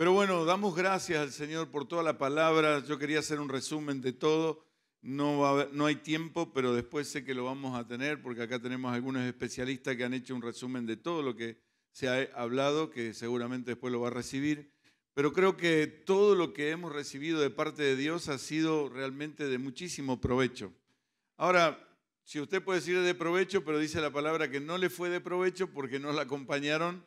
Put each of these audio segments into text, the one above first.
Pero bueno, damos gracias al Señor por toda la palabra. Yo quería hacer un resumen de todo. No, hay tiempo, pero después sé que lo vamos a tener porque acá tenemos algunos especialistas que han hecho un resumen de todo lo que se ha hablado, que seguramente después lo va a recibir. Pero creo que todo lo que hemos recibido de parte de Dios ha sido realmente de muchísimo provecho. Ahora, si usted puede decir de provecho, pero dice la palabra que no le fue de provecho porque no la acompañaron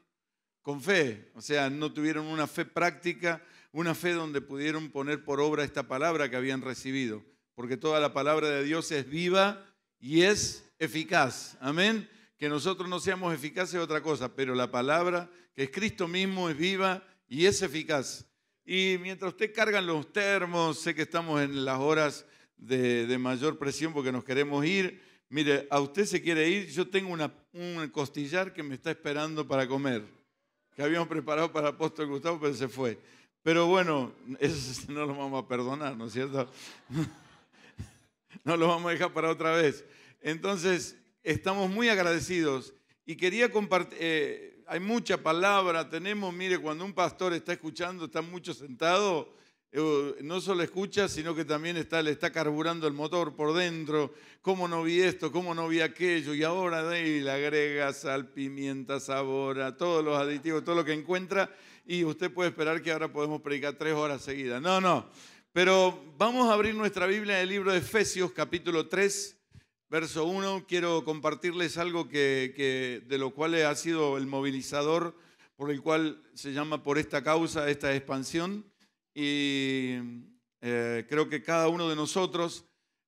con fe, o sea, no tuvieron una fe práctica, una fe donde pudieron poner por obra esta palabra que habían recibido, porque toda la palabra de Dios es viva y es eficaz. Amén. Que nosotros no seamos eficaces es otra cosa, pero la palabra que es Cristo mismo es viva y es eficaz. Y mientras usted cargan los termos, sé que estamos en las horas de, mayor presión porque nos queremos ir. Mire, a usted se quiere ir, yo tengo un costillar que me está esperando para comer que habíamos preparado para el apóstol Gustavo, pero se fue. Pero bueno, eso no lo vamos a perdonar, ¿no es cierto? no lo vamos a dejar para otra vez. Entonces, estamos muy agradecidos y quería compartir, eh, hay mucha palabra, tenemos, mire, cuando un pastor está escuchando, está mucho sentado, eh, no solo escucha, sino que también está, le está carburando el motor por dentro. ¿Cómo no vi esto? ¿Cómo no vi aquello? Y ahora de, le agrega sal, pimienta, sabor, a todos los aditivos, todo lo que encuentra. Y usted puede esperar que ahora podemos predicar tres horas seguidas. No, no. Pero vamos a abrir nuestra Biblia en el libro de Efesios, capítulo 3, verso 1. Quiero compartirles algo que de lo cual ha sido el movilizador, por el cual se llama por esta causa esta expansión y eh, creo que cada uno de nosotros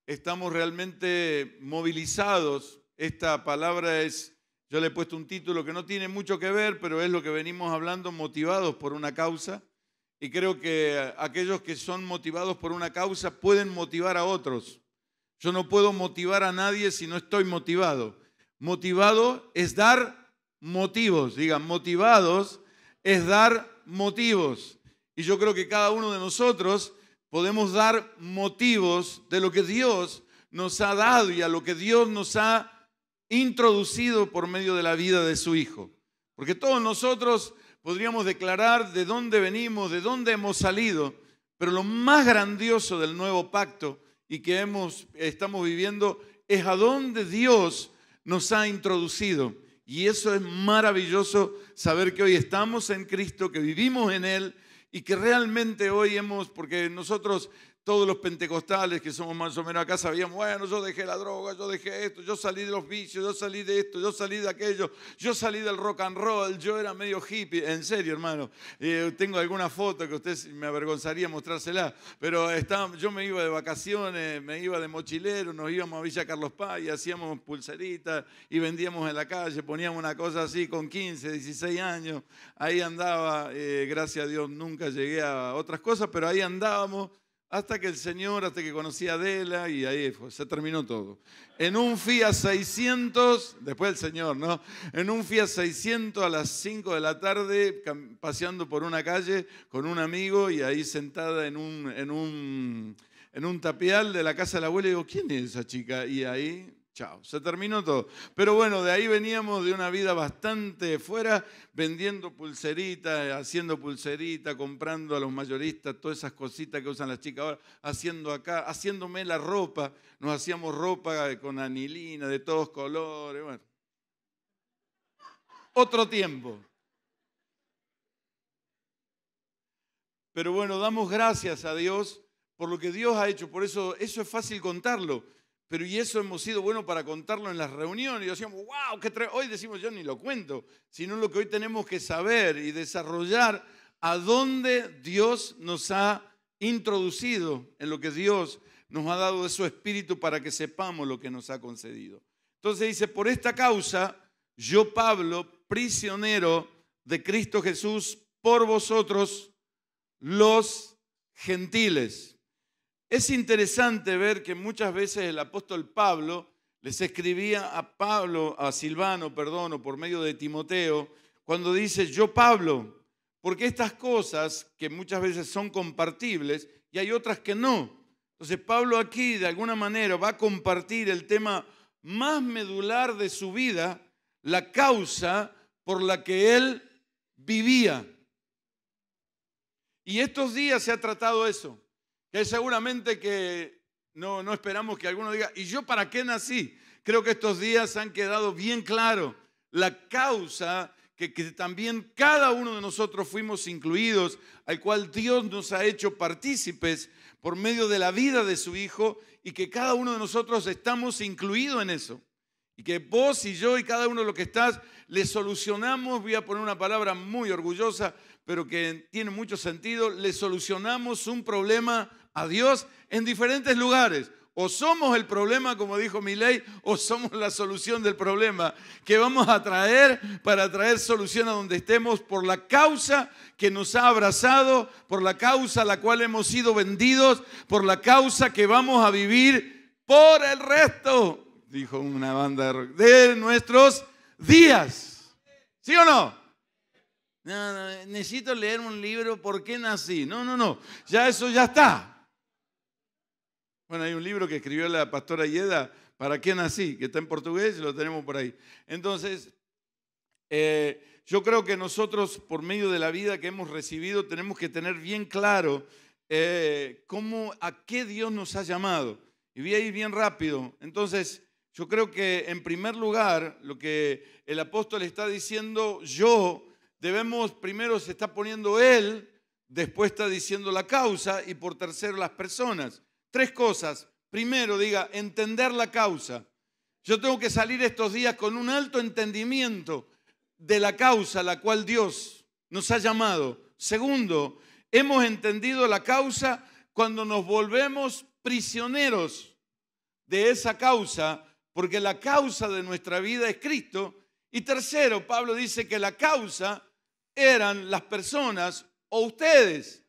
estamos realmente movilizados. Esta palabra es, yo le he puesto un título que no tiene mucho que ver, pero es lo que venimos hablando, motivados por una causa. Y creo que aquellos que son motivados por una causa pueden motivar a otros. Yo no puedo motivar a nadie si no estoy motivado. Motivado es dar motivos, digan, motivados es dar motivos. Y yo creo que cada uno de nosotros podemos dar motivos de lo que Dios nos ha dado y a lo que Dios nos ha introducido por medio de la vida de su Hijo. Porque todos nosotros podríamos declarar de dónde venimos, de dónde hemos salido, pero lo más grandioso del nuevo pacto y que hemos, estamos viviendo es a dónde Dios nos ha introducido. Y eso es maravilloso saber que hoy estamos en Cristo, que vivimos en Él y que realmente hoy hemos, porque nosotros todos los pentecostales que somos más o menos acá sabíamos, bueno, yo dejé la droga, yo dejé esto, yo salí de los vicios, yo salí de esto, yo salí de aquello, yo salí del rock and roll, yo era medio hippie, en serio hermano, eh, tengo alguna foto que usted me avergonzaría mostrársela, pero estaba, yo me iba de vacaciones, me iba de mochilero, nos íbamos a Villa Carlos Paz y hacíamos pulseritas y vendíamos en la calle, poníamos una cosa así con 15, 16 años, ahí andaba, eh, gracias a Dios nunca llegué a otras cosas, pero ahí andábamos hasta que el señor, hasta que conocí a Adela y ahí se terminó todo. En un FIA 600, después el señor, ¿no? En un FIA 600 a las 5 de la tarde, paseando por una calle con un amigo y ahí sentada en un, en un, en un tapial de la casa de la abuela, digo, ¿quién es esa chica? Y ahí Chao, se terminó todo. Pero bueno, de ahí veníamos de una vida bastante fuera, vendiendo pulseritas, haciendo pulseritas, comprando a los mayoristas todas esas cositas que usan las chicas ahora, haciendo acá, haciéndome la ropa. Nos hacíamos ropa con anilina de todos colores, Otro tiempo. Pero bueno, damos gracias a Dios por lo que Dios ha hecho. Por eso, eso es fácil contarlo pero y eso hemos sido bueno para contarlo en las reuniones. Y decíamos, wow, hoy decimos yo ni lo cuento, sino lo que hoy tenemos que saber y desarrollar a dónde Dios nos ha introducido, en lo que Dios nos ha dado de su espíritu para que sepamos lo que nos ha concedido. Entonces dice, por esta causa, yo Pablo, prisionero de Cristo Jesús, por vosotros los gentiles. Es interesante ver que muchas veces el apóstol Pablo les escribía a Pablo, a Silvano, perdón, o por medio de Timoteo, cuando dice, yo Pablo, porque estas cosas que muchas veces son compartibles y hay otras que no. Entonces Pablo aquí de alguna manera va a compartir el tema más medular de su vida, la causa por la que él vivía. Y estos días se ha tratado eso. Es seguramente que no, no esperamos que alguno diga, ¿y yo para qué nací? Creo que estos días han quedado bien claro la causa que, que, también cada uno de nosotros fuimos incluidos, al cual Dios nos ha hecho partícipes por medio de la vida de su Hijo y que cada uno de nosotros estamos incluidos en eso. Y que vos y yo y cada uno de los que estás le solucionamos, voy a poner una palabra muy orgullosa, pero que tiene mucho sentido, le solucionamos un problema a Dios en diferentes lugares. O somos el problema, como dijo mi ley, o somos la solución del problema que vamos a traer para traer solución a donde estemos por la causa que nos ha abrazado, por la causa a la cual hemos sido vendidos, por la causa que vamos a vivir por el resto, dijo una banda de, nuestros días. ¿Sí o no? Necesito leer un libro, ¿por qué nací? No, no, no, ya eso ya está. Bueno, hay un libro que escribió la pastora Yeda, ¿Para qué nací? que está en portugués y lo tenemos por ahí. Entonces, eh, yo creo que nosotros, por medio de la vida que hemos recibido, tenemos que tener bien claro eh, cómo, a qué Dios nos ha llamado. Y voy a ir bien rápido. Entonces, yo creo que en primer lugar, lo que el apóstol está diciendo, yo, debemos, primero se está poniendo él, después está diciendo la causa y por tercero las personas. Tres cosas. Primero, diga, entender la causa. Yo tengo que salir estos días con un alto entendimiento de la causa a la cual Dios nos ha llamado. Segundo, hemos entendido la causa cuando nos volvemos prisioneros de esa causa, porque la causa de nuestra vida es Cristo. Y tercero, Pablo dice que la causa eran las personas o ustedes.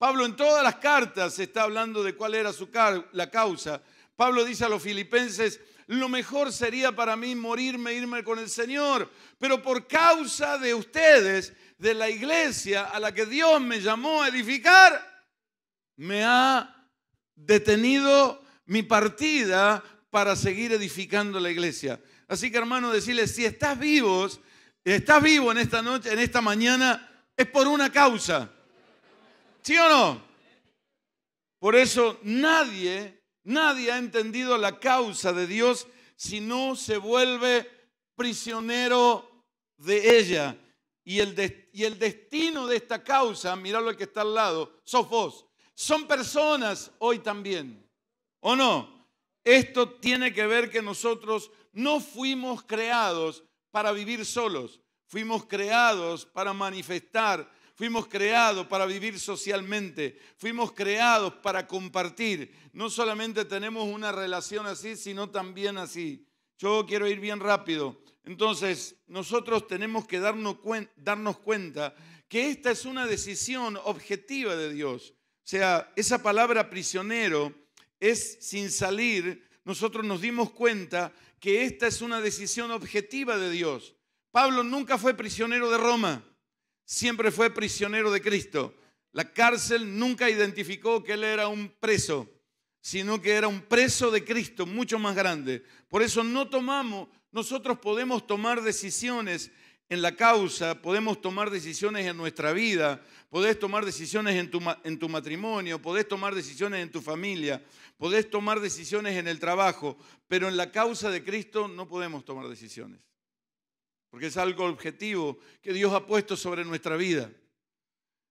Pablo en todas las cartas está hablando de cuál era su la causa. Pablo dice a los filipenses, lo mejor sería para mí morirme, irme con el Señor, pero por causa de ustedes, de la iglesia a la que Dios me llamó a edificar, me ha detenido mi partida para seguir edificando la iglesia. Así que hermano, decirles, si estás vivos, estás vivo en esta noche, en esta mañana, es por una causa. ¿Sí o no? Por eso nadie, nadie ha entendido la causa de Dios si no se vuelve prisionero de ella. Y el, y el destino de esta causa, mira lo que está al lado, sos vos. Son personas hoy también, ¿o no? Esto tiene que ver que nosotros no fuimos creados para vivir solos, fuimos creados para manifestar Fuimos creados para vivir socialmente, fuimos creados para compartir. No solamente tenemos una relación así, sino también así. Yo quiero ir bien rápido. Entonces, nosotros tenemos que darnos, darnos cuenta que esta es una decisión objetiva de Dios. O sea, esa palabra prisionero es sin salir. Nosotros nos dimos cuenta que esta es una decisión objetiva de Dios. Pablo nunca fue prisionero de Roma siempre fue prisionero de Cristo. La cárcel nunca identificó que él era un preso, sino que era un preso de Cristo mucho más grande. Por eso no tomamos, nosotros podemos tomar decisiones en la causa, podemos tomar decisiones en nuestra vida, podés tomar decisiones en tu, en tu matrimonio, podés tomar decisiones en tu familia, podés tomar decisiones en el trabajo, pero en la causa de Cristo no podemos tomar decisiones porque es algo objetivo que Dios ha puesto sobre nuestra vida.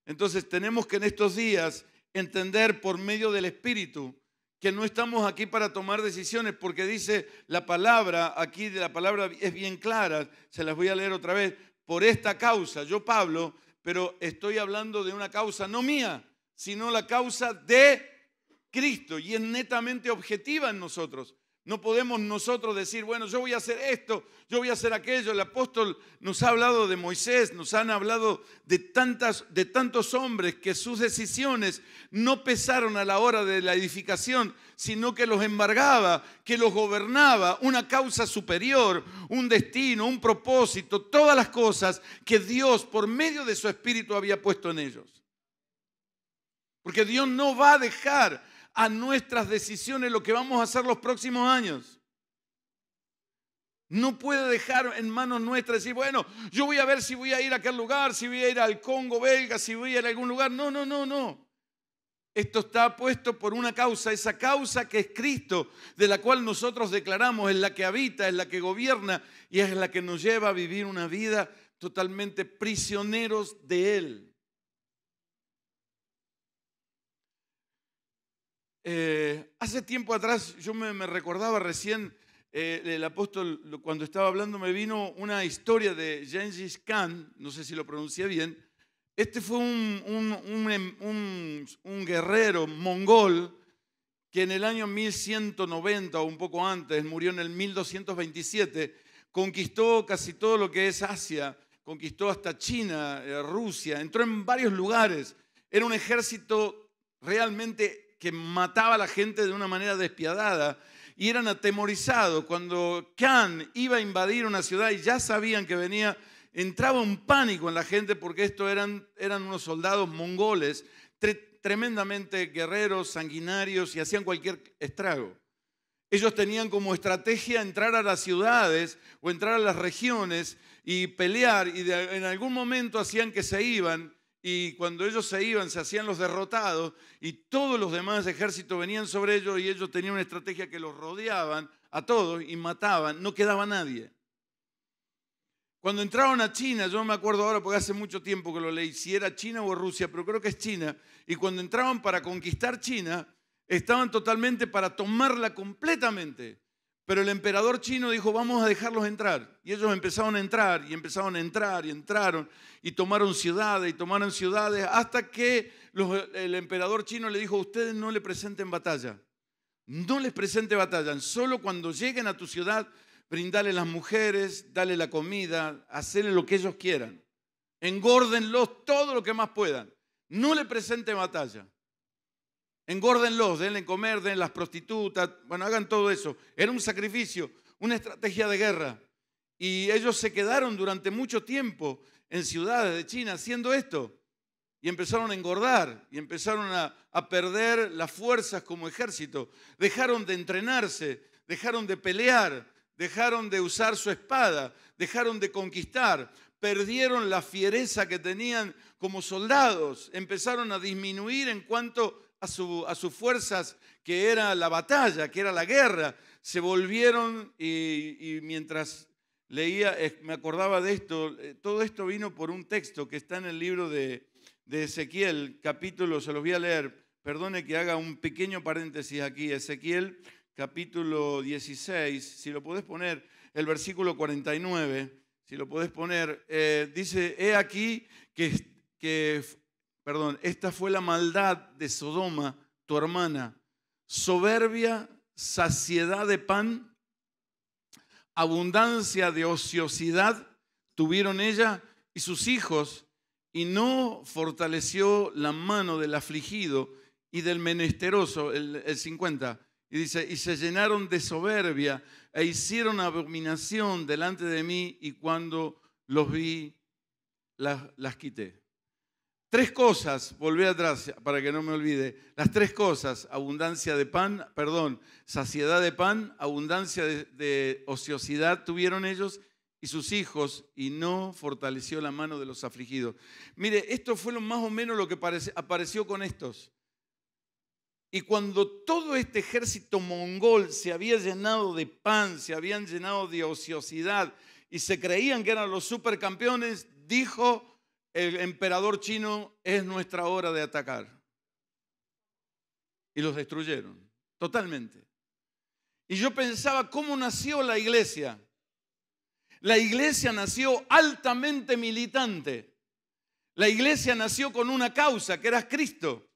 Entonces tenemos que en estos días entender por medio del Espíritu que no estamos aquí para tomar decisiones, porque dice la palabra, aquí de la palabra es bien clara, se las voy a leer otra vez, por esta causa, yo Pablo, pero estoy hablando de una causa no mía, sino la causa de Cristo, y es netamente objetiva en nosotros. No podemos nosotros decir, bueno, yo voy a hacer esto, yo voy a hacer aquello. El apóstol nos ha hablado de Moisés, nos han hablado de, tantas, de tantos hombres que sus decisiones no pesaron a la hora de la edificación, sino que los embargaba, que los gobernaba una causa superior, un destino, un propósito, todas las cosas que Dios por medio de su espíritu había puesto en ellos. Porque Dios no va a dejar a nuestras decisiones lo que vamos a hacer los próximos años. No puede dejar en manos nuestras decir, bueno, yo voy a ver si voy a ir a aquel lugar, si voy a ir al Congo belga, si voy a ir a algún lugar. No, no, no, no. Esto está puesto por una causa, esa causa que es Cristo, de la cual nosotros declaramos, es la que habita, es la que gobierna y es la que nos lleva a vivir una vida totalmente prisioneros de Él. Eh, hace tiempo atrás yo me, recordaba recién, eh, el apóstol cuando estaba hablando me vino una historia de Gengis Khan, no sé si lo pronuncié bien. Este fue un, un em, guerrero mongol que en el año 1190 o un poco antes, murió en el 1227, conquistó casi todo lo que es Asia, conquistó hasta China, eh, Rusia, entró en varios lugares. Era un ejército realmente que mataba a la gente de una manera despiadada y eran atemorizados. Cuando Khan iba a invadir una ciudad y ya sabían que venía, entraba un pánico en la gente porque estos eran, eran unos soldados mongoles, tremendamente guerreros, sanguinarios y hacían cualquier estrago. Ellos tenían como estrategia entrar a las ciudades o entrar a las regiones y pelear y en algún momento hacían que se iban y cuando ellos se iban, se hacían los derrotados y todos los demás ejércitos venían sobre ellos y ellos tenían una estrategia que los rodeaban a todos y mataban, no quedaba nadie. Cuando entraban a China, yo no me acuerdo ahora porque hace mucho tiempo que lo leí, si era China o Rusia, pero creo que es China, y cuando entraban para conquistar China, estaban totalmente para tomarla completamente. Pero el emperador chino dijo, vamos a dejarlos entrar. Y ellos empezaron a entrar y empezaron a entrar y entraron y tomaron ciudades y tomaron ciudades hasta que el emperador chino le dijo, ustedes no le presenten batalla. No les presente batalla. Solo cuando lleguen a tu ciudad, brindale las mujeres, dale la comida, hacerle lo que ellos quieran. Engórdenlos todo lo que más puedan. No le presente batalla engórdenlos, denle comer, denle las prostitutas, bueno, hagan todo eso. Era un sacrificio, una estrategia de guerra. Y ellos se quedaron durante mucho tiempo en ciudades de China haciendo esto. Y empezaron a engordar y empezaron a, a perder las fuerzas como ejército. Dejaron de entrenarse, dejaron de pelear, dejaron de usar su espada, dejaron de conquistar, perdieron la fiereza que tenían como soldados, empezaron a disminuir en cuanto a, sus fuerzas, que era la batalla, que era la guerra, se volvieron y, mientras leía, me acordaba de esto, eh, todo esto vino por un texto que está en el libro de, Ezequiel, capítulo, se los voy a leer, perdone que haga un pequeño paréntesis aquí, Ezequiel capítulo 16, si lo podés poner, el versículo 49, si lo podés poner, eh, dice, he aquí que, que perdón, esta fue la maldad de Sodoma, tu hermana, soberbia, saciedad de pan, abundancia de ociosidad tuvieron ella y sus hijos, y no fortaleció la mano del afligido y del menesteroso, el, 50. Y dice, y se llenaron de soberbia e hicieron abominación delante de mí y cuando los vi, las, las quité. Tres cosas, volví atrás para que no me olvide, las tres cosas, abundancia de pan, perdón, saciedad de pan, abundancia de, ociosidad tuvieron ellos y sus hijos y no fortaleció la mano de los afligidos. Mire, esto fue lo, más o menos lo que apareció con estos. Y cuando todo este ejército mongol se había llenado de pan, se habían llenado de ociosidad y se creían que eran los supercampeones, dijo el emperador chino, es nuestra hora de atacar. Y los destruyeron, totalmente. Y yo pensaba, ¿cómo nació la iglesia? La iglesia nació altamente militante. La iglesia nació con una causa, que era Cristo.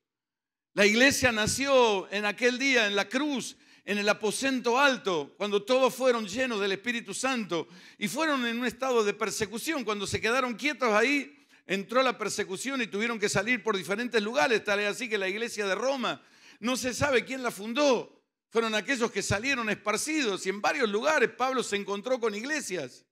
La iglesia nació en aquel día en la cruz, en el aposento alto, cuando todos fueron llenos del Espíritu Santo y fueron en un estado de persecución. Cuando se quedaron quietos ahí, entró la persecución y tuvieron que salir por diferentes lugares, tal es así que la iglesia de Roma no se sabe quién la fundó. Fueron aquellos que salieron esparcidos y en varios lugares Pablo se encontró con iglesias.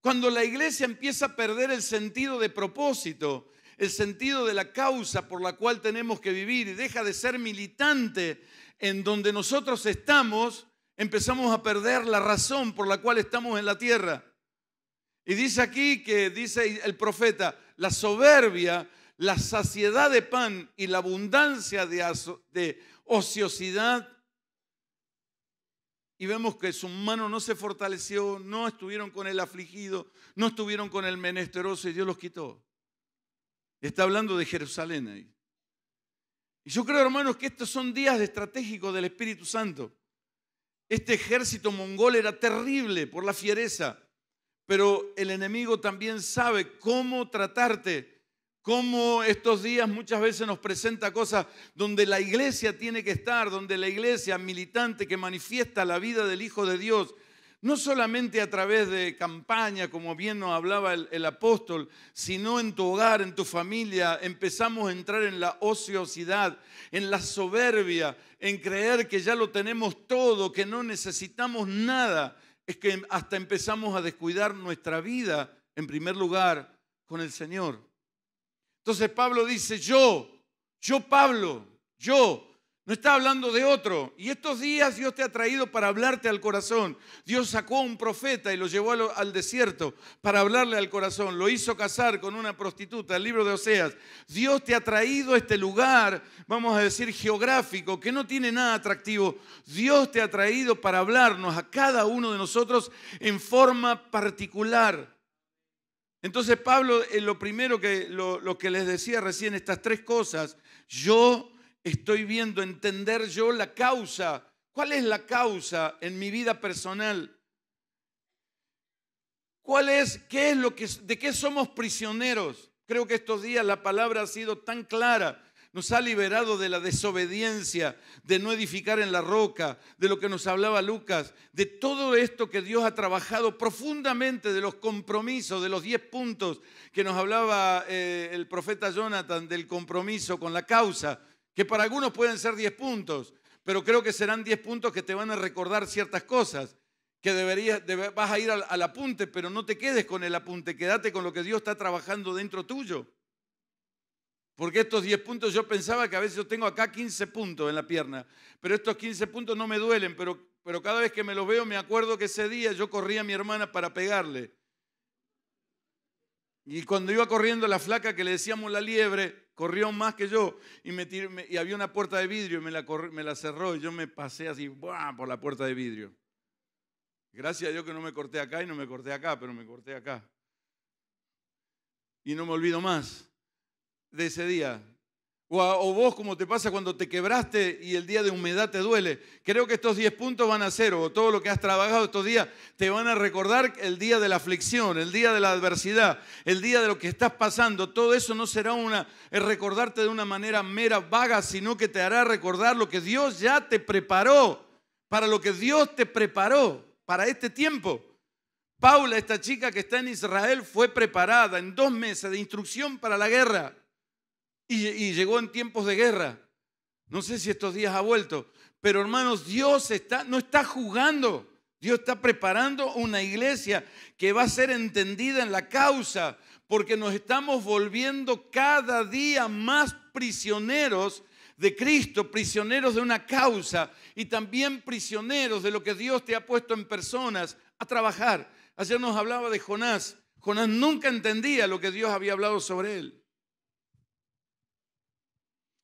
Cuando la iglesia empieza a perder el sentido de propósito, el sentido de la causa por la cual tenemos que vivir y deja de ser militante en donde nosotros estamos, empezamos a perder la razón por la cual estamos en la tierra. Y dice aquí que dice el profeta, la soberbia, la saciedad de pan y la abundancia de, ociosidad. Y vemos que su mano no se fortaleció, no estuvieron con el afligido, no estuvieron con el menesteroso y Dios los quitó. Está hablando de Jerusalén ahí. Y yo creo, hermanos, que estos son días estratégicos del Espíritu Santo. Este ejército mongol era terrible por la fiereza, pero el enemigo también sabe cómo tratarte. Cómo estos días muchas veces nos presenta cosas donde la iglesia tiene que estar, donde la iglesia militante que manifiesta la vida del Hijo de Dios, no solamente a través de campaña, como bien nos hablaba el, el, apóstol, sino en tu hogar, en tu familia, empezamos a entrar en la ociosidad, en la soberbia, en creer que ya lo tenemos todo, que no necesitamos nada es que hasta empezamos a descuidar nuestra vida, en primer lugar, con el Señor. Entonces Pablo dice, yo, yo Pablo, yo no está hablando de otro. Y estos días Dios te ha traído para hablarte al corazón. Dios sacó a un profeta y lo llevó al desierto para hablarle al corazón. Lo hizo casar con una prostituta, el libro de Oseas. Dios te ha traído a este lugar, vamos a decir, geográfico, que no tiene nada atractivo. Dios te ha traído para hablarnos a cada uno de nosotros en forma particular. Entonces Pablo, eh, lo primero que, que les decía recién, estas tres cosas, yo estoy viendo, entender yo la causa. ¿Cuál es la causa en mi vida personal? ¿Cuál es, qué es lo que, de qué somos prisioneros? Creo que estos días la palabra ha sido tan clara. Nos ha liberado de la desobediencia, de no edificar en la roca, de lo que nos hablaba Lucas, de todo esto que Dios ha trabajado profundamente, de los compromisos, de los 10 puntos que nos hablaba eh, el profeta Jonathan, del compromiso con la causa que para algunos pueden ser 10 puntos, pero creo que serán 10 puntos que te van a recordar ciertas cosas, que deberías, vas a ir al, apunte, pero no te quedes con el apunte, quédate con lo que Dios está trabajando dentro tuyo. Porque estos 10 puntos yo pensaba que a veces yo tengo acá 15 puntos en la pierna, pero estos 15 puntos no me duelen, pero, pero cada vez que me los veo me acuerdo que ese día yo corrí a mi hermana para pegarle. Y cuando iba corriendo la flaca que le decíamos la liebre, corrió más que yo y, me y había una puerta de vidrio y me la, me la cerró y yo me pasé así ¡buah! por la puerta de vidrio. Gracias a Dios que no me corté acá y no me corté acá, pero me corté acá. Y no me olvido más de ese día. O, vos, como te pasa cuando te quebraste y el día de humedad te duele. Creo que estos 10 puntos van a ser, o todo lo que has trabajado estos días, te van a recordar el día de la aflicción, el día de la adversidad, el día de lo que estás pasando. Todo eso no será una, recordarte de una manera mera, vaga, sino que te hará recordar lo que Dios ya te preparó, para lo que Dios te preparó para este tiempo. Paula, esta chica que está en Israel, fue preparada en dos meses de instrucción para la guerra y, llegó en tiempos de guerra. No sé si estos días ha vuelto, pero hermanos, Dios está, no está jugando. Dios está preparando una iglesia que va a ser entendida en la causa, porque nos estamos volviendo cada día más prisioneros de Cristo, prisioneros de una causa y también prisioneros de lo que Dios te ha puesto en personas a trabajar. Ayer nos hablaba de Jonás. Jonás nunca entendía lo que Dios había hablado sobre él.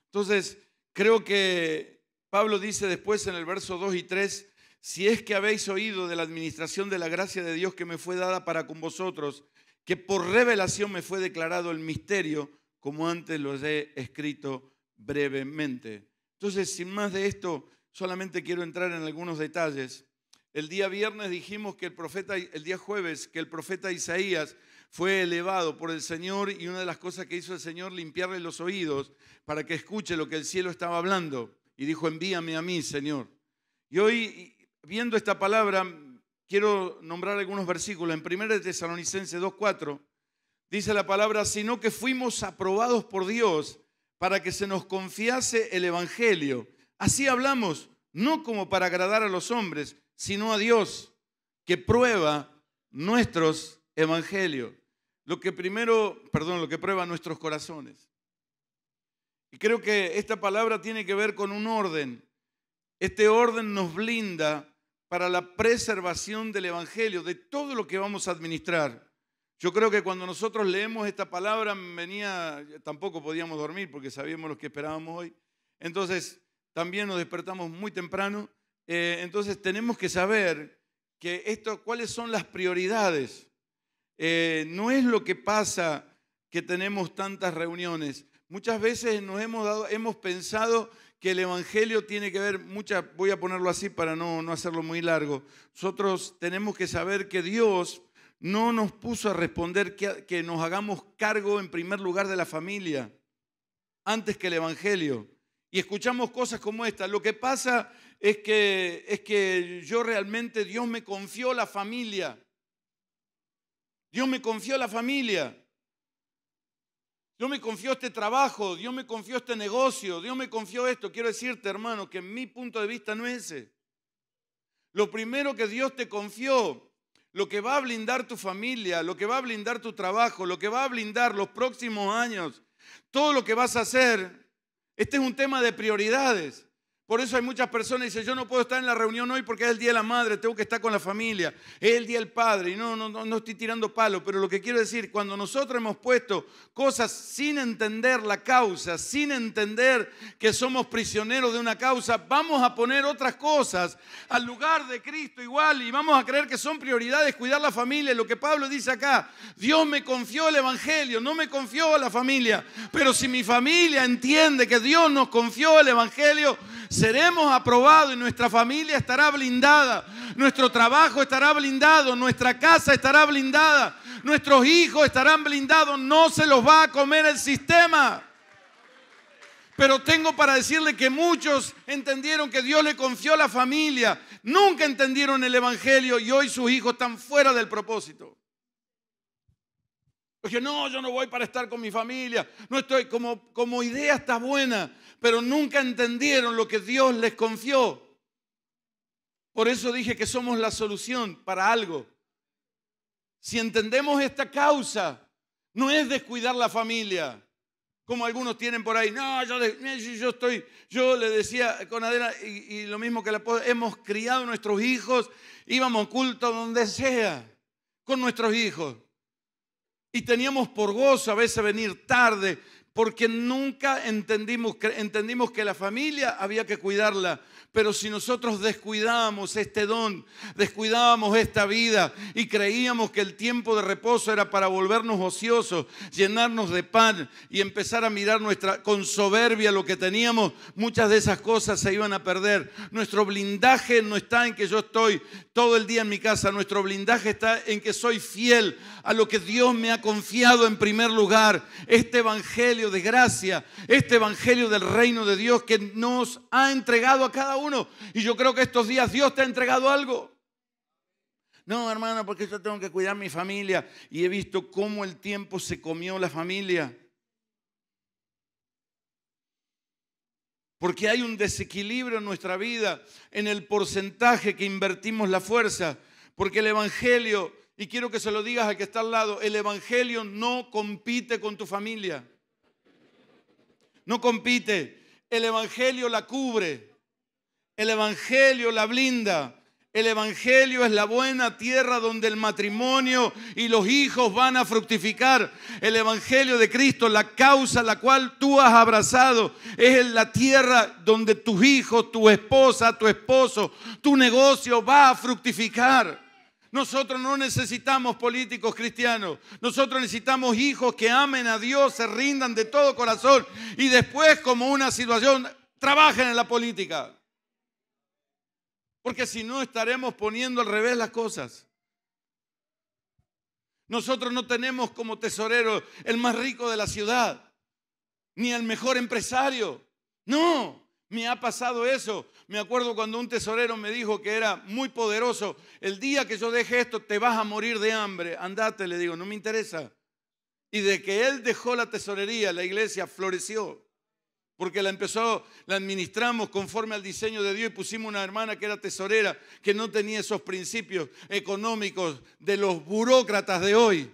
Entonces, creo que Pablo dice después en el verso 2 y 3, si es que habéis oído de la administración de la gracia de Dios que me fue dada para con vosotros, que por revelación me fue declarado el misterio, como antes lo he escrito brevemente. Entonces, sin más de esto, solamente quiero entrar en algunos detalles. El día viernes dijimos que el profeta, el día jueves, que el profeta Isaías fue elevado por el Señor y una de las cosas que hizo el Señor limpiarle los oídos para que escuche lo que el cielo estaba hablando. Y dijo, envíame a mí, Señor. Y hoy, viendo esta palabra, quiero nombrar algunos versículos. En 1 Tesalonicenses 2.4 dice la palabra, sino que fuimos aprobados por Dios para que se nos confiase el Evangelio. Así hablamos, no como para agradar a los hombres, sino a Dios, que prueba nuestros evangelio, lo que primero, perdón, lo que prueba nuestros corazones. Y creo que esta palabra tiene que ver con un orden. Este orden nos blinda para la preservación del evangelio, de todo lo que vamos a administrar. Yo creo que cuando nosotros leemos esta palabra venía, tampoco podíamos dormir porque sabíamos lo que esperábamos hoy. Entonces, también nos despertamos muy temprano. Eh, entonces, tenemos que saber que esto, cuáles son las prioridades eh, no es lo que pasa que tenemos tantas reuniones. Muchas veces nos hemos, pensado que el Evangelio tiene que ver, mucha, voy a ponerlo así para no, hacerlo muy largo. Nosotros tenemos que saber que Dios no nos puso a responder que, nos hagamos cargo en primer lugar de la familia, antes que el Evangelio. Y escuchamos cosas como esta. Lo que pasa es que, es que yo realmente, Dios me confió la familia. Dios me confió la familia. Dios me confió este trabajo, Dios me confió este negocio, Dios me confió esto. Quiero decirte, hermano, que en mi punto de vista no es ese. Lo primero que Dios te confió, lo que va a blindar tu familia, lo que va a blindar tu trabajo, lo que va a blindar los próximos años, todo lo que vas a hacer, este es un tema de prioridades. Por eso hay muchas personas que dicen, yo no puedo estar en la reunión hoy porque es el Día de la Madre, tengo que estar con la familia, es el Día del Padre. Y no, no, no, estoy tirando palo, pero lo que quiero decir, cuando nosotros hemos puesto cosas sin entender la causa, sin entender que somos prisioneros de una causa, vamos a poner otras cosas al lugar de Cristo igual y vamos a creer que son prioridades cuidar la familia. Lo que Pablo dice acá, Dios me confió el Evangelio, no me confió a la familia, pero si mi familia entiende que Dios nos confió el Evangelio, seremos aprobados y nuestra familia estará blindada, nuestro trabajo estará blindado, nuestra casa estará blindada, nuestros hijos estarán blindados, no se los va a comer el sistema. Pero tengo para decirle que muchos entendieron que Dios le confió la familia, nunca entendieron el Evangelio y hoy sus hijos están fuera del propósito. dije no, yo no voy para estar con mi familia, no estoy, como, como idea está buena, pero nunca entendieron lo que Dios les confió. Por eso dije que somos la solución para algo. Si entendemos esta causa, no es descuidar la familia, como algunos tienen por ahí. No, yo, estoy, yo le decía con Adela, y, lo mismo que la hemos criado nuestros hijos, íbamos culto donde sea, con nuestros hijos. Y teníamos por gozo a veces venir tarde, porque nunca entendimos, entendimos que la familia había que cuidarla. Pero si nosotros descuidábamos este don, descuidábamos esta vida y creíamos que el tiempo de reposo era para volvernos ociosos, llenarnos de pan y empezar a mirar nuestra, con soberbia lo que teníamos, muchas de esas cosas se iban a perder. Nuestro blindaje no está en que yo estoy todo el día en mi casa, nuestro blindaje está en que soy fiel a lo que Dios me ha confiado en primer lugar. Este evangelio de gracia, este Evangelio del reino de Dios que nos ha entregado a cada uno. Y yo creo que estos días Dios te ha entregado algo. No, hermano, porque yo tengo que cuidar mi familia. Y he visto cómo el tiempo se comió la familia. Porque hay un desequilibrio en nuestra vida, en el porcentaje que invertimos la fuerza. Porque el Evangelio, y quiero que se lo digas al que está al lado, el Evangelio no compite con tu familia no compite. El Evangelio la cubre. El Evangelio la blinda. El Evangelio es la buena tierra donde el matrimonio y los hijos van a fructificar. El Evangelio de Cristo, la causa la cual tú has abrazado, es la tierra donde tus hijos, tu esposa, tu esposo, tu negocio va a fructificar. Nosotros no necesitamos políticos cristianos. Nosotros necesitamos hijos que amen a Dios, se rindan de todo corazón y después, como una situación, trabajen en la política. Porque si no, estaremos poniendo al revés las cosas. Nosotros no tenemos como tesorero el más rico de la ciudad, ni el mejor empresario. No, me ha pasado eso. Me acuerdo cuando un tesorero me dijo que era muy poderoso. El día que yo deje esto, te vas a morir de hambre. Andate, le digo, no me interesa. Y de que él dejó la tesorería, la iglesia floreció. Porque la empezó, la administramos conforme al diseño de Dios y pusimos una hermana que era tesorera, que no tenía esos principios económicos de los burócratas de hoy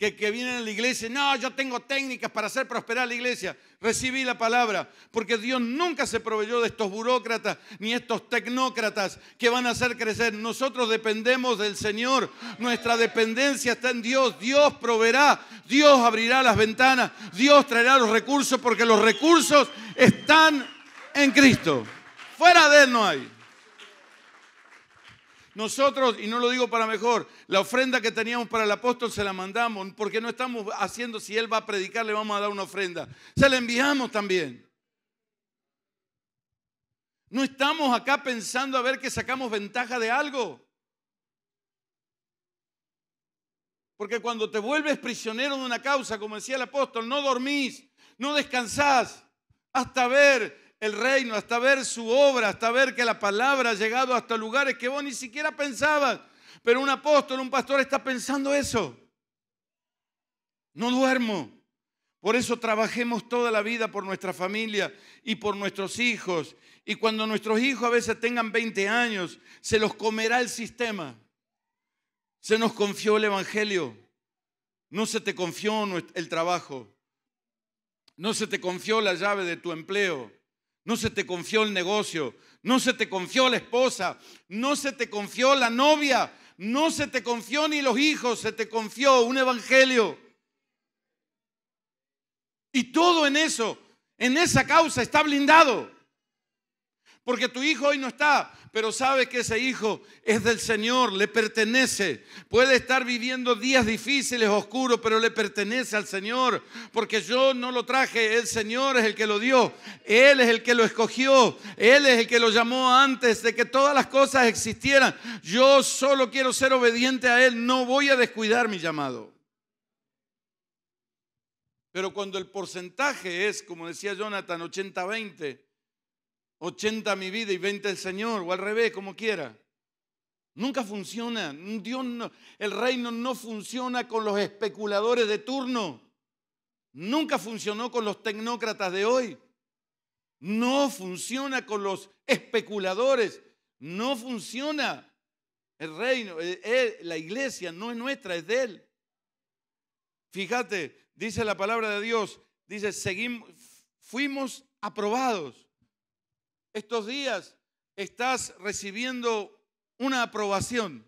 que, vienen a la iglesia, no, yo tengo técnicas para hacer prosperar la iglesia. Recibí la palabra, porque Dios nunca se proveyó de estos burócratas ni estos tecnócratas que van a hacer crecer. Nosotros dependemos del Señor, nuestra dependencia está en Dios. Dios proveerá, Dios abrirá las ventanas, Dios traerá los recursos, porque los recursos están en Cristo. Fuera de Él no hay. Nosotros, y no lo digo para mejor, la ofrenda que teníamos para el apóstol se la mandamos, porque no estamos haciendo, si él va a predicar, le vamos a dar una ofrenda. Se la enviamos también. No estamos acá pensando a ver que sacamos ventaja de algo. Porque cuando te vuelves prisionero de una causa, como decía el apóstol, no dormís, no descansás hasta ver el reino, hasta ver su obra, hasta ver que la palabra ha llegado hasta lugares que vos ni siquiera pensabas. Pero un apóstol, un pastor está pensando eso. No duermo. Por eso trabajemos toda la vida por nuestra familia y por nuestros hijos. Y cuando nuestros hijos a veces tengan 20 años, se los comerá el sistema. Se nos confió el Evangelio. No se te confió el trabajo. No se te confió la llave de tu empleo no se te confió el negocio, no se te confió la esposa, no se te confió la novia, no se te confió ni los hijos, se te confió un evangelio. Y todo en eso, en esa causa está blindado. Porque tu hijo hoy no está, pero sabe que ese hijo es del Señor, le pertenece. Puede estar viviendo días difíciles, oscuros, pero le pertenece al Señor. Porque yo no lo traje, el Señor es el que lo dio. Él es el que lo escogió. Él es el que lo llamó antes de que todas las cosas existieran. Yo solo quiero ser obediente a Él. No voy a descuidar mi llamado. Pero cuando el porcentaje es, como decía Jonathan, 80-20 80 mi vida y 20 el Señor, o al revés, como quiera. Nunca funciona. Dios el reino no funciona con los especuladores de turno. Nunca funcionó con los tecnócratas de hoy. No funciona con los especuladores. No funciona. El reino, eh, eh, la iglesia no es nuestra, es de Él. Fíjate, dice la palabra de Dios, dice, seguimos, fuimos aprobados estos días estás recibiendo una aprobación,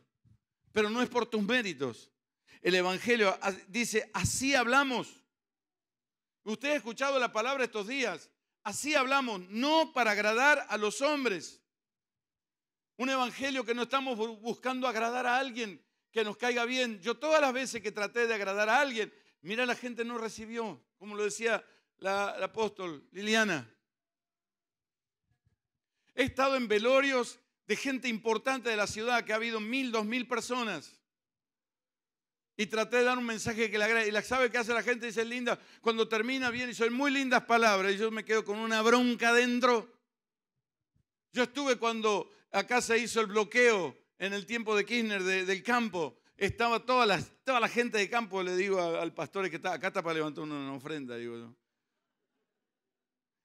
pero no es por tus méritos. El Evangelio dice, así hablamos. Usted ha escuchado la palabra estos días. Así hablamos, no para agradar a los hombres. Un evangelio que no estamos buscando agradar a alguien que nos caiga bien. Yo todas las veces que traté de agradar a alguien, mira, la gente no recibió, como lo decía la, apóstol Liliana. He estado en velorios de gente importante de la ciudad, que ha habido mil, dos mil personas. Y traté de dar un mensaje que le Y la sabe que hace la gente, dice linda, cuando termina bien, y son muy lindas palabras. Y yo me quedo con una bronca dentro. Yo estuve cuando acá se hizo el bloqueo en el tiempo de Kirchner del campo. Estaba toda la, la gente de campo, le digo al pastor que está acá está para levantar una, ofrenda, digo yo.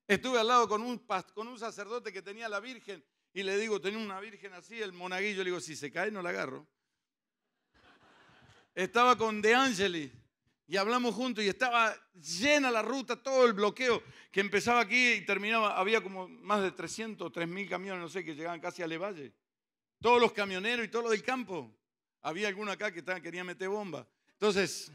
Estuve al lado con un, sacerdote que tenía la Virgen y le digo, tenía una Virgen así, el monaguillo, le digo, si se cae no la agarro. Estaba con De Angelis y hablamos juntos y estaba llena la ruta, todo el bloqueo que empezaba aquí y terminaba, había como más de 300, 3.000 camiones, no sé, que llegaban casi a Levalle. Todos los camioneros y todo lo del campo. Había alguno acá que quería meter bomba. Entonces,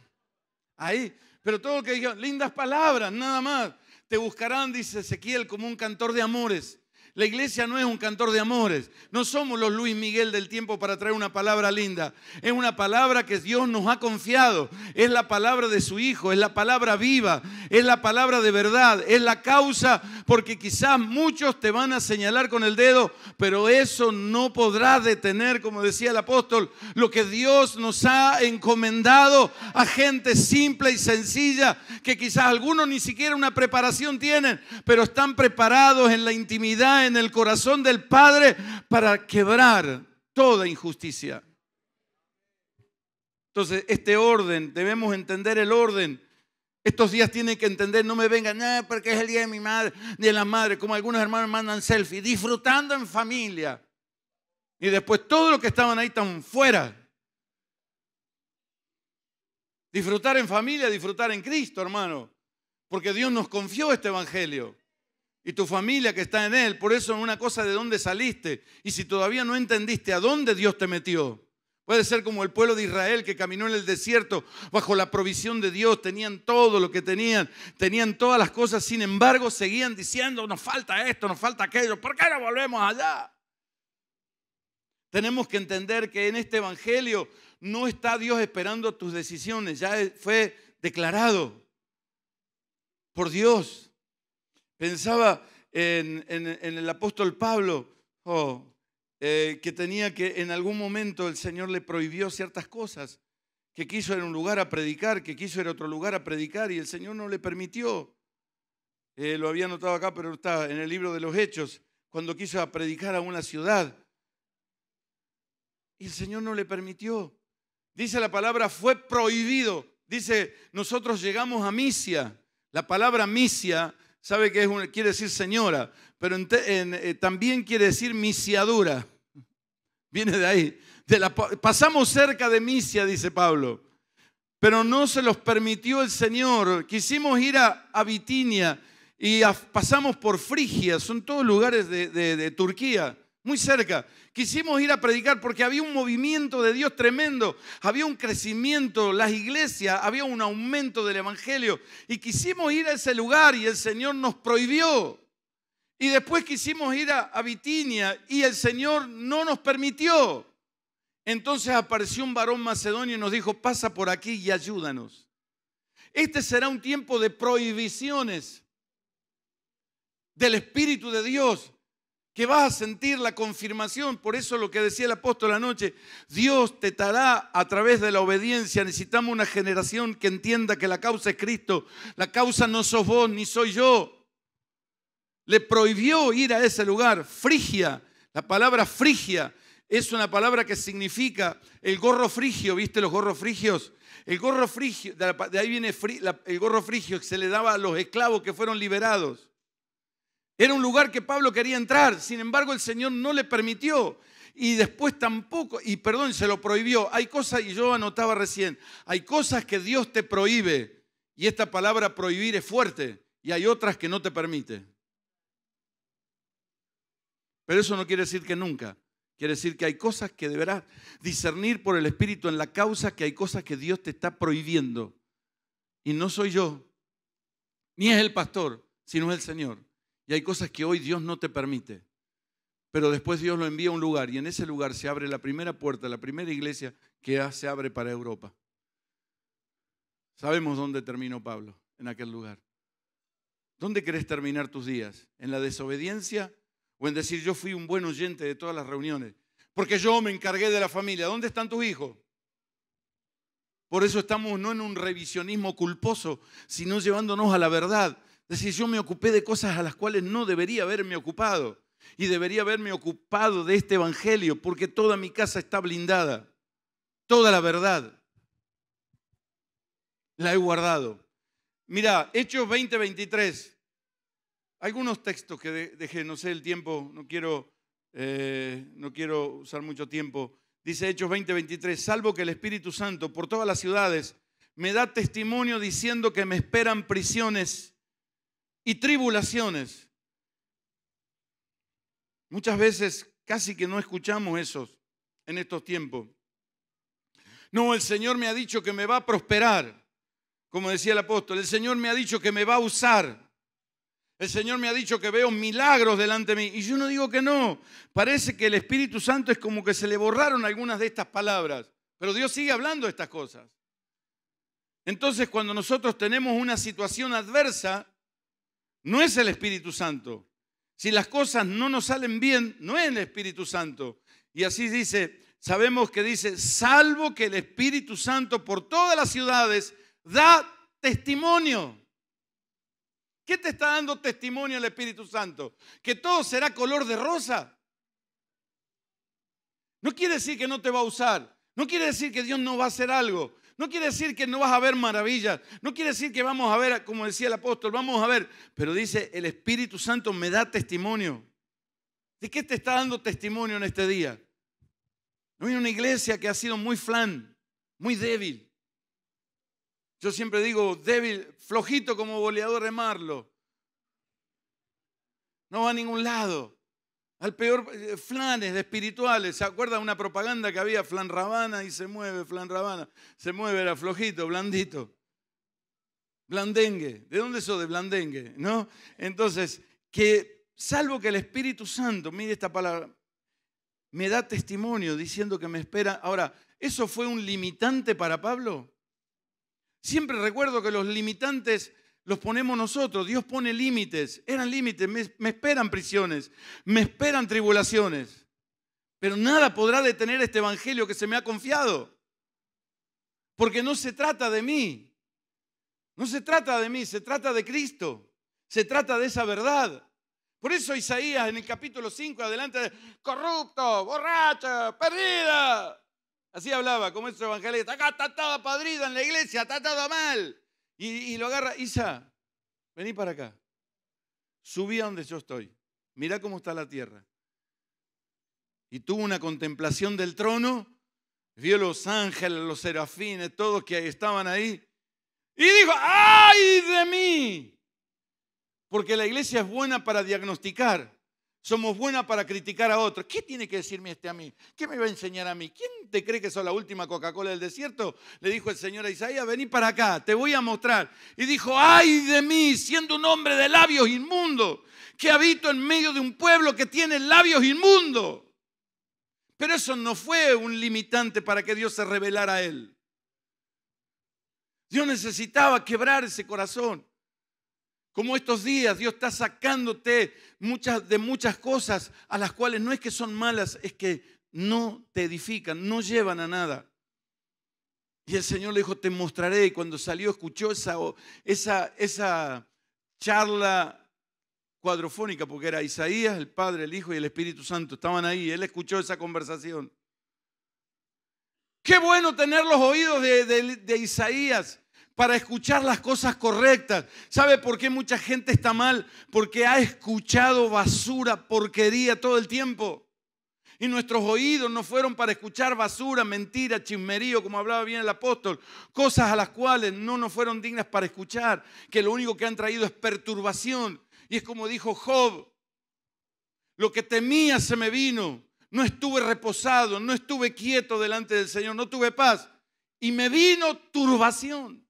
ahí, pero todo lo que dijeron, lindas palabras, nada más. Te buscarán, dice Ezequiel, como un cantor de amores. La iglesia no es un cantor de amores. No somos los Luis Miguel del tiempo para traer una palabra linda. Es una palabra que Dios nos ha confiado. Es la palabra de su Hijo. Es la palabra viva. Es la palabra de verdad. Es la causa porque quizás muchos te van a señalar con el dedo, pero eso no podrá detener, como decía el apóstol, lo que Dios nos ha encomendado a gente simple y sencilla que quizás algunos ni siquiera una preparación tienen, pero están preparados en la intimidad en el corazón del Padre para quebrar toda injusticia. Entonces, este orden, debemos entender el orden. Estos días tienen que entender, no me vengan, ah, porque es el día de mi madre, ni de la madre, como algunos hermanos mandan selfie, disfrutando en familia. Y después todo lo que estaban ahí tan fuera. Disfrutar en familia, disfrutar en Cristo, hermano. Porque Dios nos confió este evangelio y tu familia que está en Él. Por eso es una cosa de dónde saliste. Y si todavía no entendiste a dónde Dios te metió, puede ser como el pueblo de Israel que caminó en el desierto bajo la provisión de Dios. Tenían todo lo que tenían, tenían todas las cosas. Sin embargo, seguían diciendo, nos falta esto, nos falta aquello. ¿Por qué no volvemos allá? Tenemos que entender que en este Evangelio no está Dios esperando tus decisiones, ya fue declarado por Dios. Pensaba en, el apóstol Pablo, oh, eh, que tenía que en algún momento el Señor le prohibió ciertas cosas, que quiso ir a un lugar a predicar, que quiso ir a otro lugar a predicar y el Señor no le permitió. Eh, lo había notado acá, pero está en el libro de los Hechos, cuando quiso a predicar a una ciudad. Y el Señor no le permitió. Dice la palabra, fue prohibido. Dice, nosotros llegamos a Misia. La palabra Misia sabe que es quiere decir señora, pero eh, también quiere decir misiadura. Viene de ahí. pasamos cerca de misia, dice Pablo, pero no se los permitió el Señor. Quisimos ir a, Bitinia y pasamos por Frigia, son todos lugares de Turquía muy cerca. Quisimos ir a predicar porque había un movimiento de Dios tremendo, había un crecimiento, las iglesias, había un aumento del Evangelio. Y quisimos ir a ese lugar y el Señor nos prohibió. Y después quisimos ir a, a Bitinia y el Señor no nos permitió. Entonces apareció un varón macedonio y nos dijo, pasa por aquí y ayúdanos. Este será un tiempo de prohibiciones del Espíritu de Dios que vas a sentir la confirmación. Por eso lo que decía el apóstol anoche, Dios te dará a través de la obediencia. Necesitamos una generación que entienda que la causa es Cristo. La causa no sos vos ni soy yo. Le prohibió ir a ese lugar. Frigia, la palabra frigia es una palabra que significa el gorro frigio. ¿Viste los gorros frigios? El gorro frigio, de ahí viene el gorro frigio que se le daba a los esclavos que fueron liberados. Era un lugar que Pablo quería entrar, sin embargo el Señor no le permitió. Y después tampoco, y perdón, se lo prohibió. Hay cosas, y yo anotaba recién, hay cosas que Dios te prohíbe. Y esta palabra prohibir es fuerte. Y hay otras que no te permite. Pero eso no quiere decir que nunca. Quiere decir que hay cosas que deberás discernir por el Espíritu en la causa, que hay cosas que Dios te está prohibiendo. Y no soy yo, ni es el pastor, sino es el Señor. Y hay cosas que hoy Dios no te permite. Pero después Dios lo envía a un lugar y en ese lugar se abre la primera puerta, la primera iglesia que se abre para Europa. Sabemos dónde terminó Pablo, en aquel lugar. ¿Dónde querés terminar tus días? ¿En la desobediencia o en decir yo fui un buen oyente de todas las reuniones? Porque yo me encargué de la familia. ¿Dónde están tus hijos? Por eso estamos no en un revisionismo culposo, sino llevándonos a la verdad. Decir, yo me ocupé de cosas a las cuales no debería haberme ocupado. Y debería haberme ocupado de este Evangelio porque toda mi casa está blindada. Toda la verdad la he guardado. Mira, Hechos 20, 23. Algunos textos que dejé, no sé el tiempo, no quiero, eh, no quiero usar mucho tiempo. Dice Hechos 20, 23, salvo que el Espíritu Santo por todas las ciudades me da testimonio diciendo que me esperan prisiones y tribulaciones. Muchas veces casi que no escuchamos esos en estos tiempos. No, el Señor me ha dicho que me va a prosperar, como decía el apóstol. El Señor me ha dicho que me va a usar. El Señor me ha dicho que veo milagros delante de mí. Y yo no digo que no. Parece que el Espíritu Santo es como que se le borraron algunas de estas palabras. Pero Dios sigue hablando de estas cosas. Entonces, cuando nosotros tenemos una situación adversa, no es el Espíritu Santo. Si las cosas no nos salen bien, no es el Espíritu Santo. Y así dice, sabemos que dice, salvo que el Espíritu Santo por todas las ciudades da testimonio. ¿Qué te está dando testimonio el Espíritu Santo? Que todo será color de rosa. No quiere decir que no te va a usar. No quiere decir que Dios no va a hacer algo. No quiere decir que no vas a ver maravillas, no quiere decir que vamos a ver, como decía el apóstol, vamos a ver, pero dice, el Espíritu Santo me da testimonio. ¿De qué te está dando testimonio en este día? No hay una iglesia que ha sido muy flan, muy débil. Yo siempre digo, débil, flojito como boleador de Marlo. No va a ningún lado. Al peor, eh, flanes de espirituales. ¿Se acuerdan una propaganda que había? Flan Rabana y se mueve, Flan Rabana. Se mueve, era flojito, blandito. Blandengue. ¿De dónde eso de blandengue? ¿No? Entonces, que salvo que el Espíritu Santo, mire esta palabra, me da testimonio diciendo que me espera. Ahora, ¿eso fue un limitante para Pablo? Siempre recuerdo que los limitantes los ponemos nosotros. Dios pone límites. Eran límites. Me, esperan prisiones. Me esperan tribulaciones. Pero nada podrá detener este evangelio que se me ha confiado. Porque no se trata de mí. No se trata de mí. Se trata de Cristo. Se trata de esa verdad. Por eso Isaías en el capítulo 5 adelante, corrupto, borracho perdida. Así hablaba, como esos evangelista Acá está todo padrido en la iglesia, está todo mal. Y, lo agarra, Isa, vení para acá. Subí a donde yo estoy. Mirá cómo está la tierra. Y tuvo una contemplación del trono, vio los ángeles, los serafines, todos que estaban ahí. Y dijo, ¡ay de mí! Porque la iglesia es buena para diagnosticar somos buenas para criticar a otros. ¿Qué tiene que decirme este a mí? ¿Qué me va a enseñar a mí? ¿Quién te cree que sos la última Coca-Cola del desierto? Le dijo el Señor a Isaías, vení para acá, te voy a mostrar. Y dijo, ay de mí, siendo un hombre de labios inmundos, que habito en medio de un pueblo que tiene labios inmundos. Pero eso no fue un limitante para que Dios se revelara a él. Dios necesitaba quebrar ese corazón. Como estos días Dios está sacándote muchas, de muchas cosas a las cuales no es que son malas, es que no te edifican, no llevan a nada. Y el Señor le dijo, te mostraré. Y cuando salió escuchó esa, esa, esa charla cuadrofónica, porque era Isaías, el Padre, el Hijo y el Espíritu Santo. Estaban ahí, él escuchó esa conversación. Qué bueno tener los oídos de, de, de Isaías para escuchar las cosas correctas. ¿Sabe por qué mucha gente está mal? Porque ha escuchado basura, porquería todo el tiempo. Y nuestros oídos no fueron para escuchar basura, mentira, chismerío, como hablaba bien el apóstol. Cosas a las cuales no nos fueron dignas para escuchar, que lo único que han traído es perturbación. Y es como dijo Job, lo que temía se me vino. No estuve reposado, no estuve quieto delante del Señor, no tuve paz. Y me vino turbación.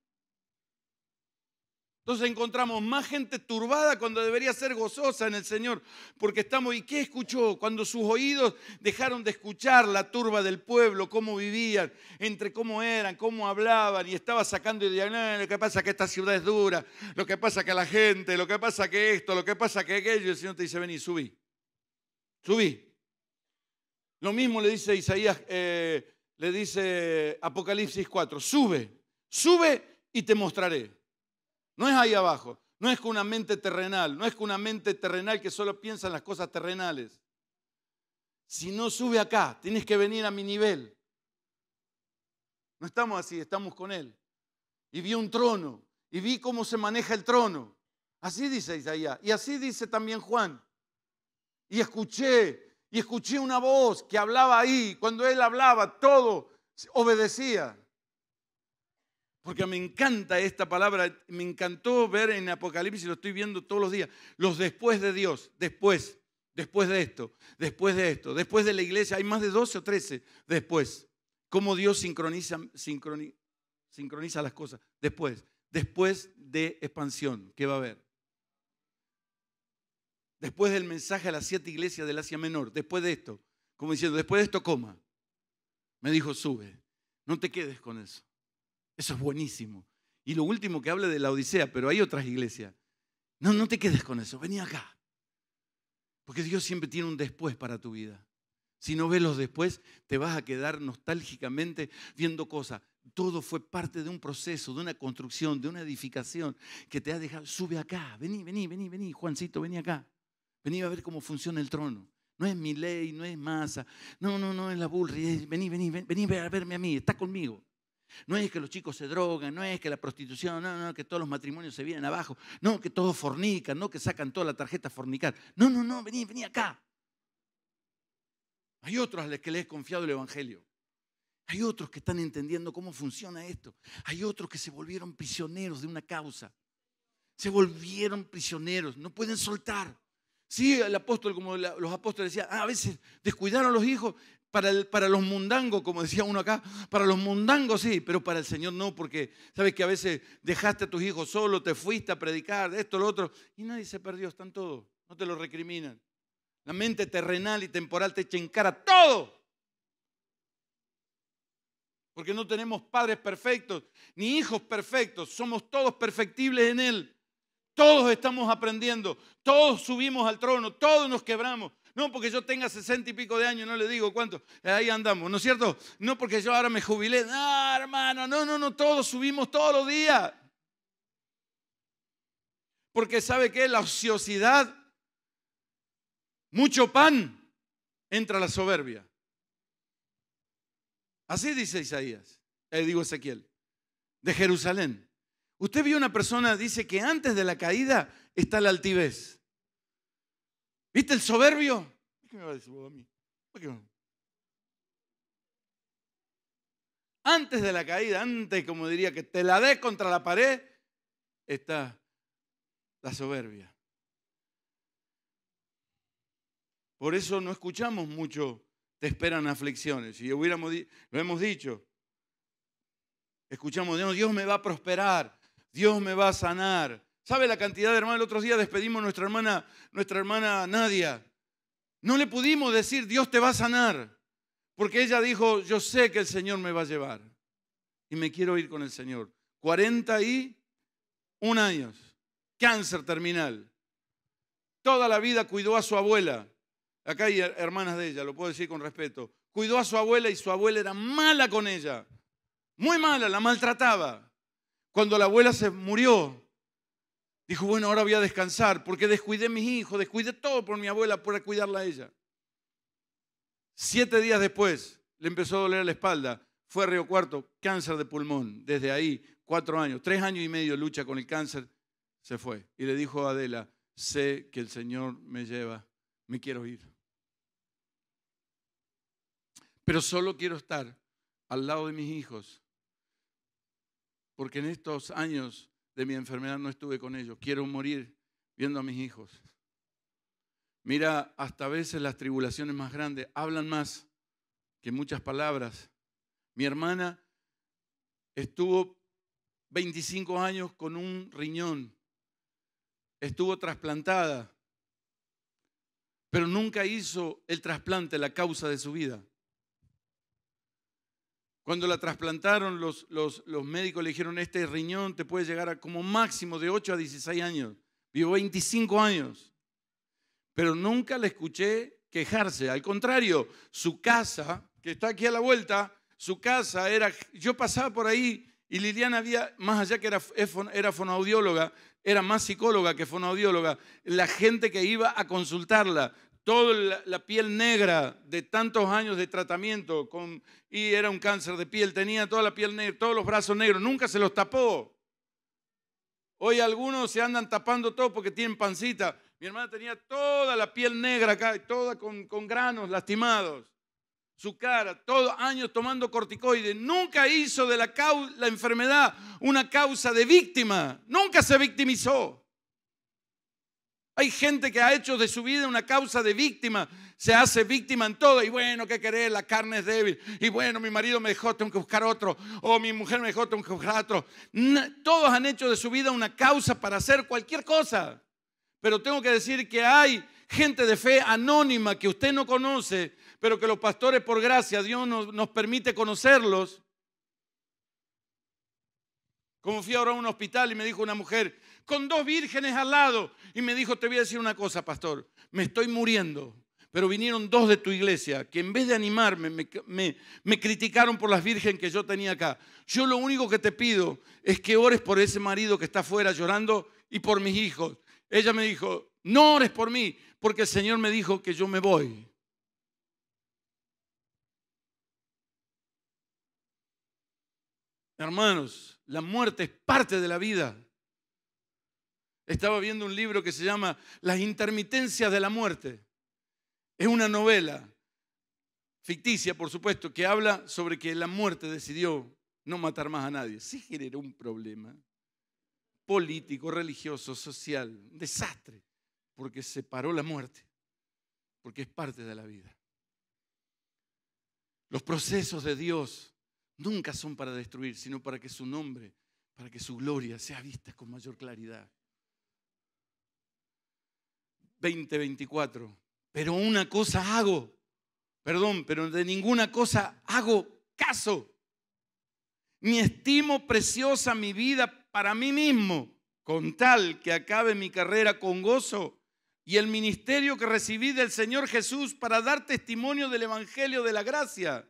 Entonces encontramos más gente turbada cuando debería ser gozosa en el Señor, porque estamos, ¿y qué escuchó? Cuando sus oídos dejaron de escuchar la turba del pueblo, cómo vivían, entre cómo eran, cómo hablaban, y estaba sacando y decía, eh, lo que pasa es que esta ciudad es dura, lo que pasa que la gente, lo que pasa que esto, lo que pasa que aquello, y el Señor te dice, vení, subí, subí. Lo mismo le dice Isaías, eh, le dice Apocalipsis 4, sube, sube y te mostraré. No es ahí abajo, no es con una mente terrenal, no es con una mente terrenal que solo piensa en las cosas terrenales. Si no sube acá, tienes que venir a mi nivel. No estamos así, estamos con Él. Y vi un trono, y vi cómo se maneja el trono. Así dice Isaías, y así dice también Juan. Y escuché, y escuché una voz que hablaba ahí. Cuando Él hablaba, todo obedecía porque me encanta esta palabra, me encantó ver en Apocalipsis, lo estoy viendo todos los días, los después de Dios, después, después de esto, después de esto, después de la iglesia, hay más de 12 o 13 después, cómo Dios sincroniza, las cosas, después, después de expansión, ¿qué va a haber? Después del mensaje a las siete iglesias del Asia Menor, después de esto, como diciendo, después de esto coma, me dijo, sube, no te quedes con eso. Eso es buenísimo. Y lo último que habla de la Odisea, pero hay otras iglesias. No, no te quedes con eso, vení acá. Porque Dios siempre tiene un después para tu vida. Si no ves los después, te vas a quedar nostálgicamente viendo cosas. Todo fue parte de un proceso, de una construcción, de una edificación que te ha dejado. Sube acá, vení, vení, vení, vení, Juancito, vení acá. Vení a ver cómo funciona el trono. No es mi ley, no es masa, no, no, no es la bullrich. vení, vení, vení a verme a mí, está conmigo. No es que los chicos se drogan, no es que la prostitución, no, no, que todos los matrimonios se vienen abajo, no, que todos fornican, no, que sacan toda la tarjeta a fornicar. No, no, no, vení, vení acá. Hay otros a los que les he confiado el Evangelio. Hay otros que están entendiendo cómo funciona esto. Hay otros que se volvieron prisioneros de una causa. Se volvieron prisioneros, no pueden soltar. Sí, el apóstol, como los apóstoles decían, ah, a veces descuidaron a los hijos, para, los mundangos, como decía uno acá, para los mundangos sí, pero para el Señor no, porque sabes que a veces dejaste a tus hijos solos, te fuiste a predicar, esto, lo otro, y nadie se perdió, están todos, no te lo recriminan. La mente terrenal y temporal te echa todo. Porque no tenemos padres perfectos, ni hijos perfectos, somos todos perfectibles en Él. Todos estamos aprendiendo, todos subimos al trono, todos nos quebramos, no porque yo tenga sesenta y pico de años, no le digo cuánto. Ahí andamos, ¿no es cierto? No porque yo ahora me jubilé. No, hermano, no, no, no, todos subimos todos los días. Porque sabe que la ociosidad, mucho pan, entra la soberbia. Así dice Isaías, ahí eh, digo Ezequiel, de Jerusalén. Usted vio una persona, dice que antes de la caída está la altivez. ¿Viste el soberbio? ¿Qué me va a decir vos a mí? Antes de la caída, antes, como diría, que te la dé contra la pared, está la soberbia. Por eso no escuchamos mucho, te esperan aflicciones. Si hubiéramos, lo hemos dicho, escuchamos, Dios me va a prosperar, Dios me va a sanar, ¿Sabe la cantidad de hermanos? El otro día despedimos a nuestra hermana, nuestra hermana Nadia. No le pudimos decir, Dios te va a sanar. Porque ella dijo, yo sé que el Señor me va a llevar. Y me quiero ir con el Señor. 41 años. Cáncer terminal. Toda la vida cuidó a su abuela. Acá hay hermanas de ella, lo puedo decir con respeto. Cuidó a su abuela y su abuela era mala con ella. Muy mala, la maltrataba. Cuando la abuela se murió, Dijo, bueno, ahora voy a descansar porque descuidé a mis hijos, descuidé todo por mi abuela por cuidarla a ella. Siete días después le empezó a doler la espalda. Fue a Río Cuarto, cáncer de pulmón. Desde ahí, cuatro años, tres años y medio lucha con el cáncer. Se fue. Y le dijo a Adela, sé que el Señor me lleva, me quiero ir. Pero solo quiero estar al lado de mis hijos. Porque en estos años de mi enfermedad no estuve con ellos. Quiero morir viendo a mis hijos. Mira, hasta a veces las tribulaciones más grandes hablan más que muchas palabras. Mi hermana estuvo 25 años con un riñón, estuvo trasplantada, pero nunca hizo el trasplante la causa de su vida. Cuando la trasplantaron, los, los, médicos le dijeron, este riñón te puede llegar a como máximo de 8 a 16 años. Vivo 25 años. Pero nunca la escuché quejarse. Al contrario, su casa, que está aquí a la vuelta, su casa era, yo pasaba por ahí y Liliana había, más allá que era, era fonoaudióloga, era más psicóloga que fonoaudióloga, la gente que iba a consultarla, toda la, piel negra de tantos años de tratamiento y era un cáncer de piel, tenía toda la piel negra, todos los brazos negros, nunca se los tapó. Hoy algunos se andan tapando todo porque tienen pancita. Mi hermana tenía toda la piel negra acá, toda con, con granos lastimados, su cara, todos años tomando corticoides. Nunca hizo de la, la enfermedad una causa de víctima, nunca se victimizó. Hay gente que ha hecho de su vida una causa de víctima, se hace víctima en todo. Y bueno, ¿qué querés? La carne es débil. Y bueno, mi marido me dejó, tengo que buscar otro. O mi mujer me dejó, tengo que buscar otro. Todos han hecho de su vida una causa para hacer cualquier cosa. Pero tengo que decir que hay gente de fe anónima que usted no conoce, pero que los pastores, por gracia, Dios nos, permite conocerlos. Como fui ahora a un hospital y me dijo una mujer, con dos vírgenes al lado. Y me dijo, te voy a decir una cosa, pastor, me estoy muriendo. Pero vinieron dos de tu iglesia que en vez de animarme me, criticaron por las virgen que yo tenía acá. Yo lo único que te pido es que ores por ese marido que está afuera llorando y por mis hijos. Ella me dijo, no ores por mí, porque el Señor me dijo que yo me voy. Hermanos, la muerte es parte de la vida. Estaba viendo un libro que se llama Las intermitencias de la muerte. Es una novela ficticia, por supuesto, que habla sobre que la muerte decidió no matar más a nadie. Sí generó un problema político, religioso, social, un desastre, porque separó la muerte, porque es parte de la vida. Los procesos de Dios nunca son para destruir, sino para que su nombre, para que su gloria sea vista con mayor claridad. 20:24. Pero una cosa hago, perdón, pero de ninguna cosa hago caso. Ni estimo preciosa mi vida para mí mismo, con tal que acabe mi carrera con gozo y el ministerio que recibí del Señor Jesús para dar testimonio del Evangelio de la Gracia.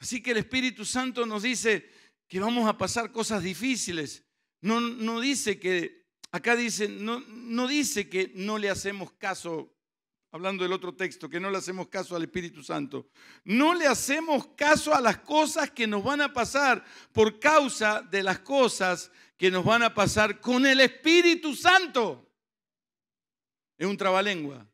Así que el Espíritu Santo nos dice que vamos a pasar cosas difíciles. No, no dice que acá dice, no, no dice que no le hacemos caso, hablando del otro texto, que no le hacemos caso al Espíritu Santo. No le hacemos caso a las cosas que nos van a pasar por causa de las cosas que nos van a pasar con el Espíritu Santo. Es un trabalengua.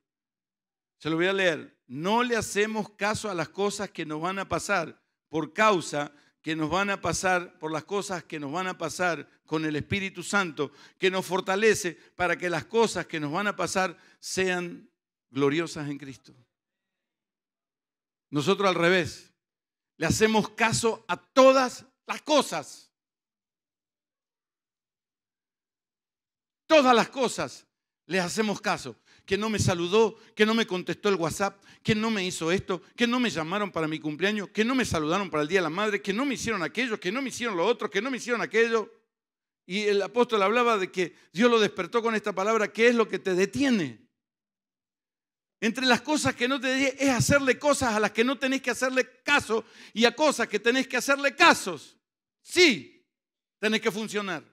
Se lo voy a leer. No le hacemos caso a las cosas que nos van a pasar por causa que nos van a pasar, por las cosas que nos van a pasar con el Espíritu Santo que nos fortalece para que las cosas que nos van a pasar sean gloriosas en Cristo. Nosotros al revés, le hacemos caso a todas las cosas. Todas las cosas les hacemos caso. Que no me saludó, que no me contestó el WhatsApp, que no me hizo esto, que no me llamaron para mi cumpleaños, que no me saludaron para el Día de la Madre, que no me hicieron aquello, que no me hicieron lo otro, que no me hicieron aquello. Y el apóstol hablaba de que Dios lo despertó con esta palabra, ¿qué es lo que te detiene? Entre las cosas que no te detiene es hacerle cosas a las que no tenés que hacerle caso y a cosas que tenés que hacerle casos. Sí, tenés que funcionar.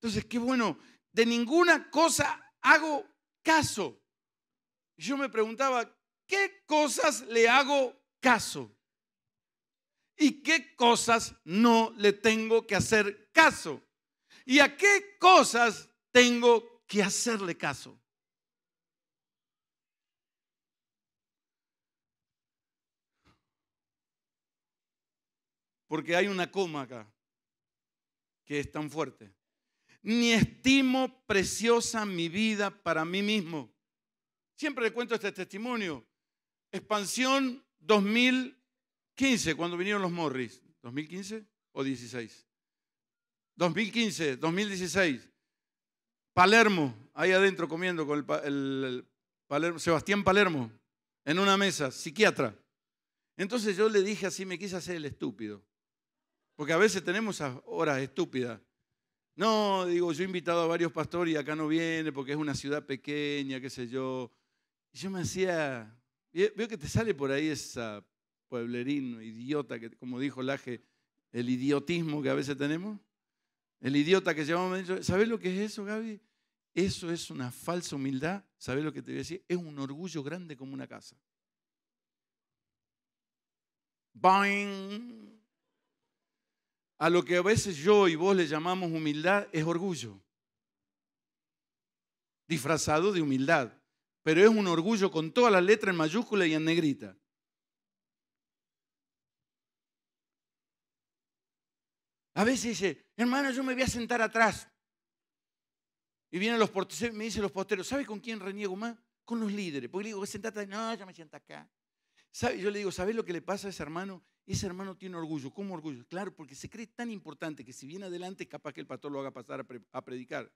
Entonces, qué bueno, de ninguna cosa hago caso. Yo me preguntaba, ¿qué cosas le hago caso? y qué cosas no le tengo que hacer caso. Y a qué cosas tengo que hacerle caso. Porque hay una coma acá que es tan fuerte. Ni estimo preciosa mi vida para mí mismo. Siempre le cuento este testimonio. Expansión 2000 cuando vinieron los Morris. ¿2015 o 16? 2015, 2016. Palermo, ahí adentro comiendo con el, Sebastián Palermo, en una mesa, psiquiatra. Entonces yo le dije así, me quise hacer el estúpido. Porque a veces tenemos esas horas estúpidas. No, digo, yo he invitado a varios pastores y acá no viene porque es una ciudad pequeña, qué sé yo. Y yo me hacía, veo que te sale por ahí esa pueblerino, idiota, que como dijo Laje, el idiotismo que a veces tenemos, el idiota que llevamos... ¿sabes lo que es eso, Gaby? Eso es una falsa humildad, ¿sabes lo que te voy a decir? Es un orgullo grande como una casa. A lo que a veces yo y vos le llamamos humildad es orgullo, disfrazado de humildad, pero es un orgullo con todas las letras en mayúscula y en negrita. A veces dice, hermano, yo me voy a sentar atrás. Y vienen los porteros, me dicen los porteros, ¿sabe con quién reniego más? Con los líderes. Porque le digo, sentate, no, yo me siento acá. ¿Sabe? Yo le digo, ¿sabes lo que le pasa a ese hermano? Ese hermano tiene orgullo. ¿Cómo orgullo? Claro, porque se cree tan importante que si viene adelante es capaz que el pastor lo haga pasar a, a predicar.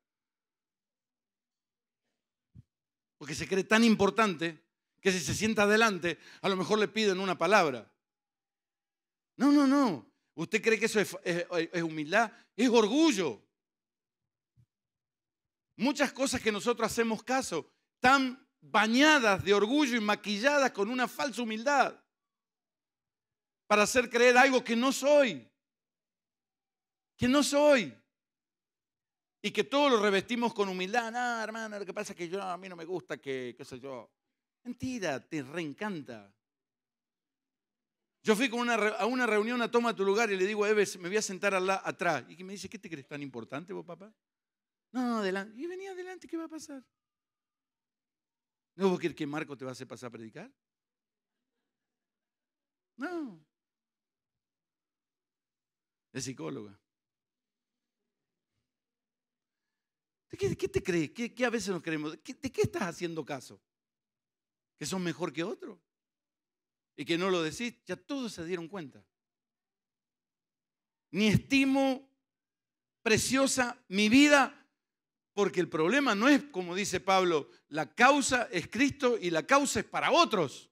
Porque se cree tan importante que si se sienta adelante, a lo mejor le piden una palabra. No, no, no. ¿Usted cree que eso es, humildad? Es orgullo. Muchas cosas que nosotros hacemos caso están bañadas de orgullo y maquilladas con una falsa humildad para hacer creer algo que no soy, que no soy. Y que todo lo revestimos con humildad. Ah, hermano, lo que pasa es que yo, a mí no me gusta que, qué sé yo. Mentira, te reencanta. Yo fui a una reunión a Toma tu lugar y le digo a Eves, me voy a sentar atrás. Y me dice, ¿qué te crees tan importante vos, papá? No, adelante. Y venía adelante, ¿qué va a pasar? ¿No vos querés que Marco te va a hacer pasar a predicar? No. Es psicóloga. qué, te crees? ¿Qué, a veces nos creemos? ¿De qué, ¿De qué estás haciendo caso? ¿Que son mejor que otro? y que no lo decís, ya todos se dieron cuenta. Ni estimo preciosa mi vida, porque el problema no es, como dice Pablo, la causa es Cristo y la causa es para otros.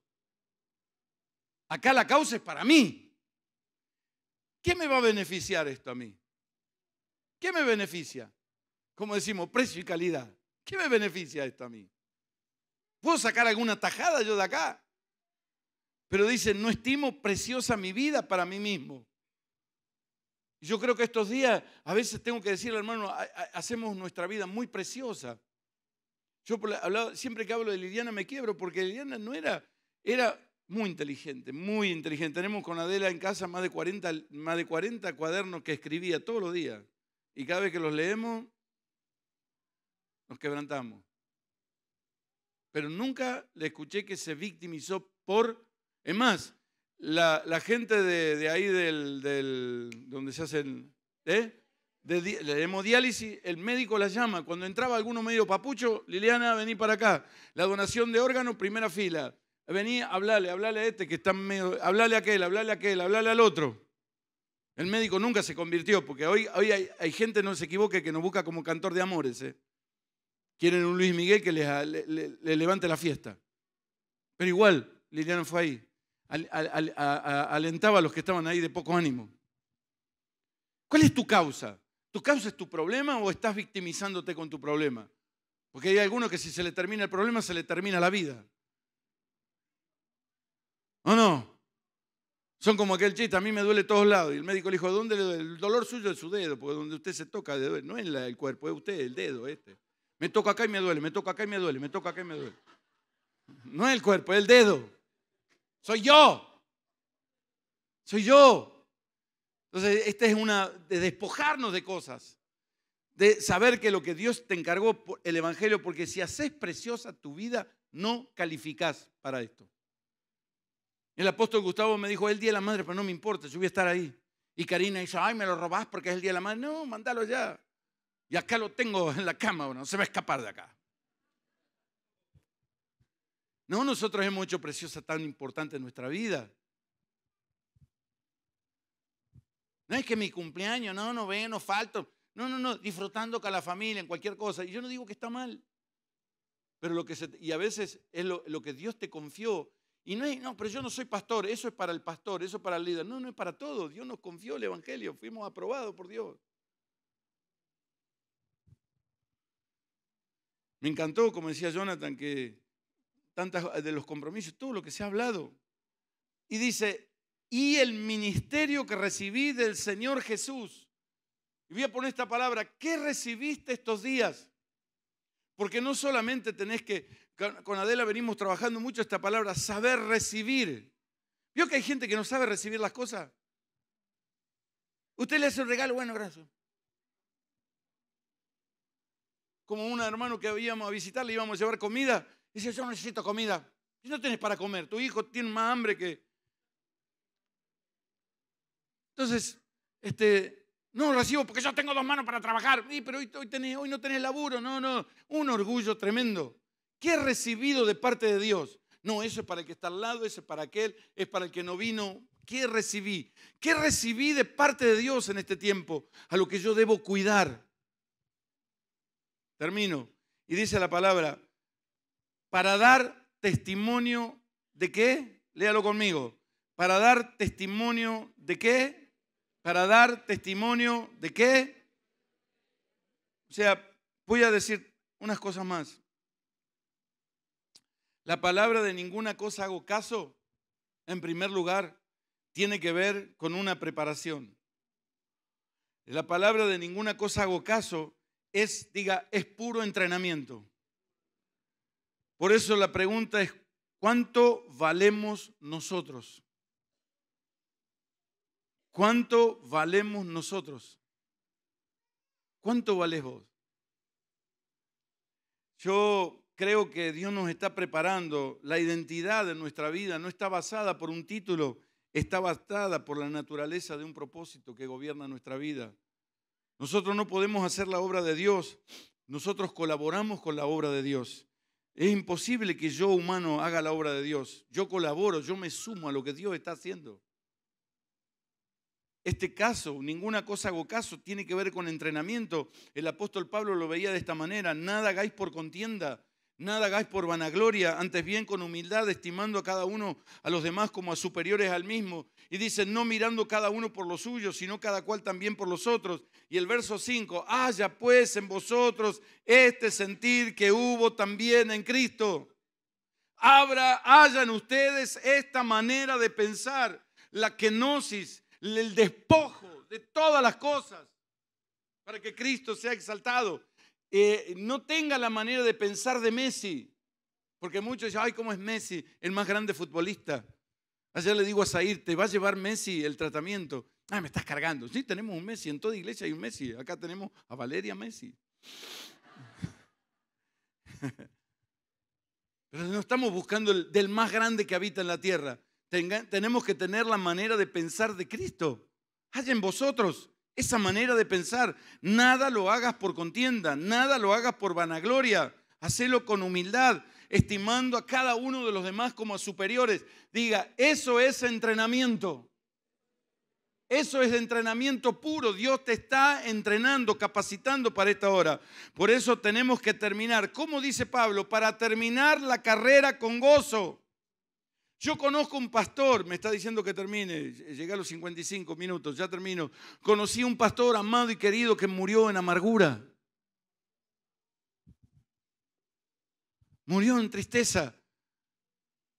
Acá la causa es para mí. ¿Qué me va a beneficiar esto a mí? ¿Qué me beneficia? Como decimos, precio y calidad. ¿Qué me beneficia esto a mí? ¿Puedo sacar alguna tajada yo de acá? Pero dice, no estimo preciosa mi vida para mí mismo. Yo creo que estos días a veces tengo que decirle, hermano, hacemos nuestra vida muy preciosa. Yo siempre que hablo de Liliana me quiebro porque Liliana no era, era muy inteligente, muy inteligente. Tenemos con Adela en casa más de 40, más de 40 cuadernos que escribía todos los días. Y cada vez que los leemos, nos quebrantamos. Pero nunca le escuché que se victimizó por es más, la, gente de, ahí del, donde se hacen, ¿eh? hemodiálisis, el médico la llama. Cuando entraba alguno medio papucho, Liliana, vení para acá. La donación de órganos, primera fila. Vení, hablale, hablale a este que está medio, hablale a aquel, hablale a aquel, hablale al otro. El médico nunca se convirtió, porque hoy, hay, gente, no se equivoque, que nos busca como cantor de amores. ¿eh? Quieren un Luis Miguel que les, le levante la fiesta. Pero igual, Liliana fue ahí alentaba a los que estaban ahí de poco ánimo. ¿Cuál es tu causa? ¿Tu causa es tu problema o estás victimizándote con tu problema? Porque hay algunos que si se le termina el problema, se le termina la vida. ¿O no? Son como aquel chiste, a mí me duele todos lados. Y el médico le dijo, ¿dónde le duele? El dolor suyo es su dedo, porque donde usted se toca, no es el cuerpo, es usted, el dedo este. Me toca acá y me duele, me toca acá y me duele, me toca acá y me duele. No es el cuerpo, es el dedo. Soy yo. Soy yo. Entonces, esta es una de despojarnos de cosas, de saber que lo que Dios te encargó el Evangelio, porque si haces preciosa tu vida, no calificás para esto. El apóstol Gustavo me dijo, el Día de la Madre, pero no me importa, yo voy a estar ahí. Y Karina dice, ay, me lo robás porque es el Día de la Madre. No, mandalo ya. Y acá lo tengo en la cama, no se va a escapar de acá. No, nosotros hemos hecho preciosa tan importante en nuestra vida. No es que mi cumpleaños, no, no ven, no falto. No, no, no, disfrutando con la familia, en cualquier cosa. Y yo no digo que está mal. Pero lo que y a veces es lo, que Dios te confió. Y no es, no, pero yo no soy pastor, eso es para el pastor, eso es para el líder. No, no es para todos. Dios nos confió el Evangelio, fuimos aprobados por Dios. Me encantó, como decía Jonathan, que eh, de los compromisos, todo lo que se ha hablado. Y dice, y el ministerio que recibí del Señor Jesús. Y voy a poner esta palabra, ¿qué recibiste estos días? Porque no solamente tenés que, con Adela venimos trabajando mucho esta palabra, saber recibir. ¿Vio que hay gente que no sabe recibir las cosas? Usted le hace un regalo, bueno, gracias. Como un hermano que íbamos a visitar, le íbamos a llevar comida Dice, yo necesito comida. Y no tienes para comer. Tu hijo tiene más hambre que... Entonces, este, no recibo porque yo tengo dos manos para trabajar. Sí, pero hoy, hoy, no tenés laburo. No, no. Un orgullo tremendo. ¿Qué he recibido de parte de Dios? No, eso es para el que está al lado, ese es para aquel, es para el que no vino. ¿Qué recibí? ¿Qué recibí de parte de Dios en este tiempo? A lo que yo debo cuidar. Termino. Y dice la palabra, para dar testimonio de qué? Léalo conmigo. Para dar testimonio de qué? Para dar testimonio de qué? O sea, voy a decir unas cosas más. La palabra de ninguna cosa hago caso, en primer lugar, tiene que ver con una preparación. La palabra de ninguna cosa hago caso es, diga, es puro entrenamiento. Por eso la pregunta es, ¿cuánto valemos nosotros? ¿Cuánto valemos nosotros? ¿Cuánto vales vos? Yo creo que Dios nos está preparando. La identidad de nuestra vida no está basada por un título, está basada por la naturaleza de un propósito que gobierna nuestra vida. Nosotros no podemos hacer la obra de Dios, nosotros colaboramos con la obra de Dios. Es imposible que yo, humano, haga la obra de Dios. Yo colaboro, yo me sumo a lo que Dios está haciendo. Este caso, ninguna cosa hago caso, tiene que ver con entrenamiento. El apóstol Pablo lo veía de esta manera, nada hagáis por contienda, Nada hagáis por vanagloria, antes bien con humildad, estimando a cada uno a los demás como a superiores al mismo. Y dice, no mirando cada uno por los suyos, sino cada cual también por los otros. Y el verso 5, haya pues en vosotros este sentir que hubo también en Cristo. Abra, ustedes esta manera de pensar, la kenosis, el despojo de todas las cosas, para que Cristo sea exaltado. Eh, no tenga la manera de pensar de Messi. Porque muchos dicen, ay, ¿cómo es Messi? El más grande futbolista. Ayer le digo a Zair, te va a llevar Messi el tratamiento. Ay, ah, me estás cargando. Sí, tenemos un Messi, en toda iglesia hay un Messi. Acá tenemos a Valeria Messi. Pero no estamos buscando del más grande que habita en la tierra. tenemos que tener la manera de pensar de Cristo. Hay en vosotros esa manera de pensar. Nada lo hagas por contienda, nada lo hagas por vanagloria. Hacelo con humildad, estimando a cada uno de los demás como a superiores. Diga, eso es entrenamiento. Eso es entrenamiento puro. Dios te está entrenando, capacitando para esta hora. Por eso tenemos que terminar. Como dice Pablo? Para terminar la carrera con gozo. Yo conozco un pastor, me está diciendo que termine, llegué a los 55 minutos, ya termino. Conocí un pastor amado y querido que murió en amargura. Murió en tristeza,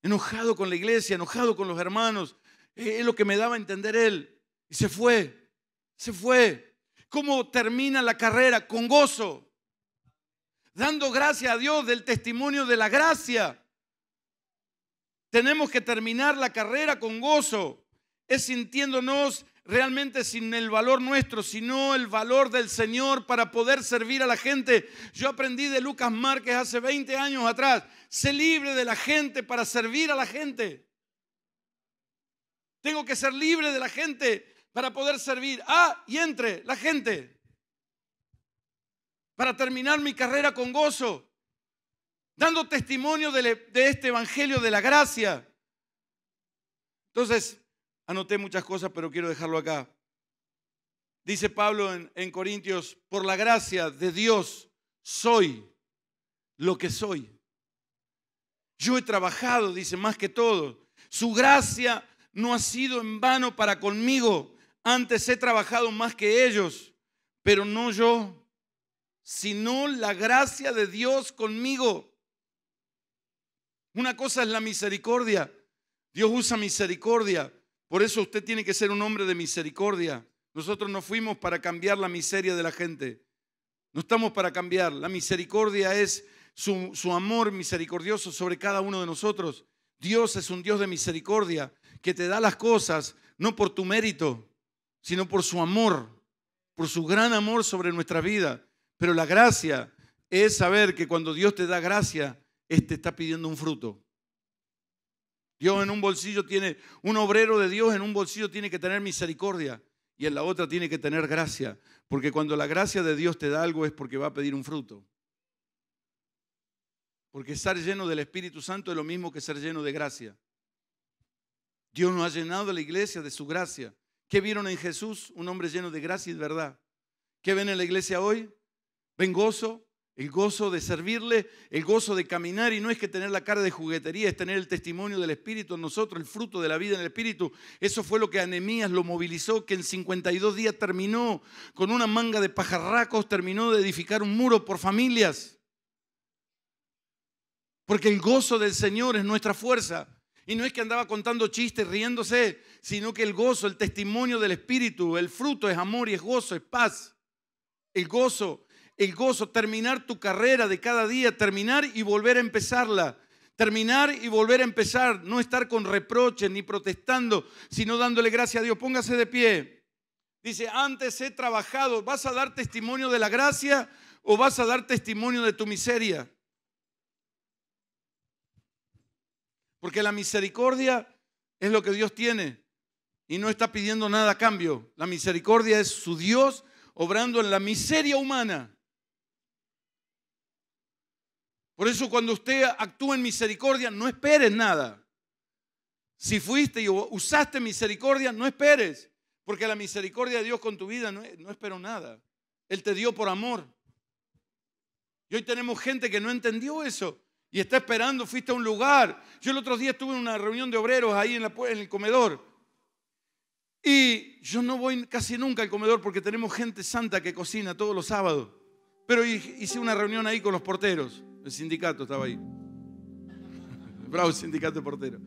enojado con la iglesia, enojado con los hermanos. Eh, es lo que me daba a entender él. Y se fue, se fue. ¿Cómo termina la carrera? Con gozo, dando gracias a Dios del testimonio de la gracia tenemos que terminar la carrera con gozo. Es sintiéndonos realmente sin el valor nuestro, sino el valor del Señor para poder servir a la gente. Yo aprendí de Lucas Márquez hace 20 años atrás, sé libre de la gente para servir a la gente. Tengo que ser libre de la gente para poder servir a ah, y entre la gente. Para terminar mi carrera con gozo dando testimonio de, este Evangelio de la gracia. Entonces, anoté muchas cosas, pero quiero dejarlo acá. Dice Pablo en, en Corintios, por la gracia de Dios soy lo que soy. Yo he trabajado, dice, más que todo. Su gracia no ha sido en vano para conmigo. Antes he trabajado más que ellos, pero no yo, sino la gracia de Dios conmigo. Una cosa es la misericordia. Dios usa misericordia. Por eso usted tiene que ser un hombre de misericordia. Nosotros no fuimos para cambiar la miseria de la gente. No estamos para cambiar. La misericordia es su, su amor misericordioso sobre cada uno de nosotros. Dios es un Dios de misericordia que te da las cosas no por tu mérito, sino por su amor, por su gran amor sobre nuestra vida. Pero la gracia es saber que cuando Dios te da gracia, este está pidiendo un fruto. Dios en un bolsillo tiene, un obrero de Dios en un bolsillo tiene que tener misericordia y en la otra tiene que tener gracia. Porque cuando la gracia de Dios te da algo es porque va a pedir un fruto. Porque estar lleno del Espíritu Santo es lo mismo que ser lleno de gracia. Dios nos ha llenado a la iglesia de su gracia. ¿Qué vieron en Jesús? Un hombre lleno de gracia y de verdad. ¿Qué ven en la iglesia hoy? Ven gozo, el gozo de servirle, el gozo de caminar y no es que tener la cara de juguetería, es tener el testimonio del Espíritu en nosotros, el fruto de la vida en el Espíritu. Eso fue lo que Anemías lo movilizó, que en 52 días terminó con una manga de pajarracos, terminó de edificar un muro por familias. Porque el gozo del Señor es nuestra fuerza. Y no es que andaba contando chistes, riéndose, sino que el gozo, el testimonio del Espíritu, el fruto es amor y es gozo, es paz. El gozo el gozo, terminar tu carrera de cada día, terminar y volver a empezarla. Terminar y volver a empezar, no estar con reproches ni protestando, sino dándole gracias a Dios. Póngase de pie. Dice, antes he trabajado. ¿Vas a dar testimonio de la gracia o vas a dar testimonio de tu miseria? Porque la misericordia es lo que Dios tiene y no está pidiendo nada a cambio. La misericordia es su Dios obrando en la miseria humana. Por eso cuando usted actúa en misericordia, no esperes nada. Si fuiste y usaste misericordia, no esperes, porque la misericordia de Dios con tu vida no, esperó nada. Él te dio por amor. Y hoy tenemos gente que no entendió eso y está esperando, fuiste a un lugar. Yo el otro día estuve en una reunión de obreros ahí en el comedor. Y yo no voy casi nunca al comedor porque tenemos gente santa que cocina todos los sábados. Pero hice una reunión ahí con los porteros. El sindicato estaba ahí. Bravo, sindicato de portero.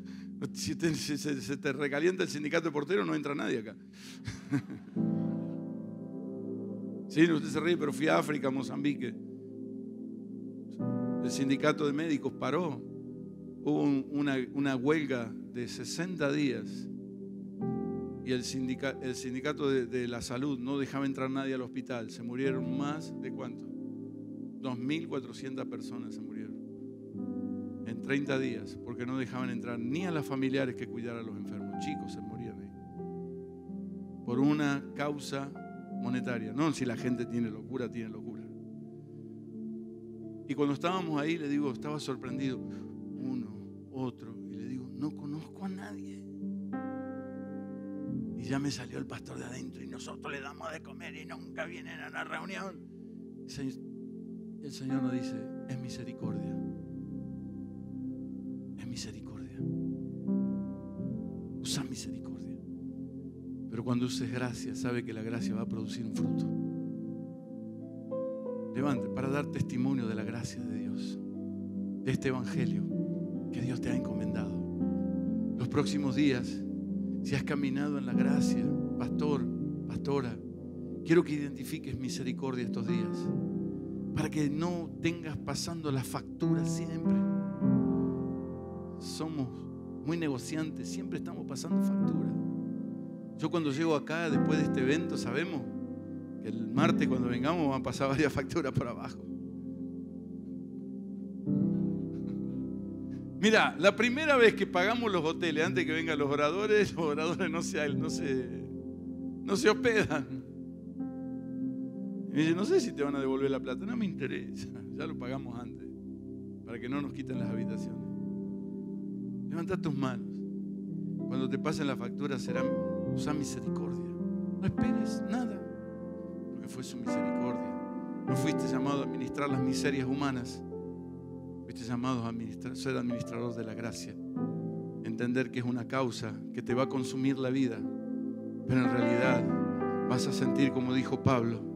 Si, te, se, te recalienta el sindicato de portero, no entra nadie acá. sí, usted se ríe, pero fui a África, Mozambique. El sindicato de médicos paró. Hubo una, huelga de 60 días y el, sindicato de, de la salud no dejaba entrar nadie al hospital. Se murieron más de cuánto? 2.400 personas se murieron en 30 días porque no dejaban entrar ni a las familiares que cuidaran a los enfermos. Chicos se morían por una causa monetaria. No, si la gente tiene locura, tiene locura. Y cuando estábamos ahí, le digo, estaba sorprendido, uno, otro, y le digo, no conozco a nadie. Y ya me salió el pastor de adentro y nosotros le damos de comer y nunca vienen a la reunión el Señor nos dice, es misericordia. Es misericordia. Usa misericordia. Pero cuando uses gracia, sabe que la gracia va a producir un fruto. Levante para dar testimonio de la gracia de Dios, de este Evangelio que Dios te ha encomendado. Los próximos días, si has caminado en la gracia, pastor, pastora, quiero que identifiques misericordia estos días para que no tengas pasando la factura siempre. Somos muy negociantes, siempre estamos pasando factura. Yo cuando llego acá después de este evento sabemos que el martes cuando vengamos van a pasar varias facturas por abajo. Mira, la primera vez que pagamos los hoteles antes que vengan los oradores, los oradores no se, no se, no se hospedan no sé si te van a devolver la plata, no me interesa, ya lo pagamos antes, para que no nos quiten las habitaciones. Levanta tus manos. Cuando te pasen la factura será, usa misericordia. No esperes nada, porque fue su misericordia. No fuiste llamado a administrar las miserias humanas, fuiste llamado a ser administrador de la gracia. Entender que es una causa que te va a consumir la vida, pero en realidad vas a sentir, como dijo Pablo,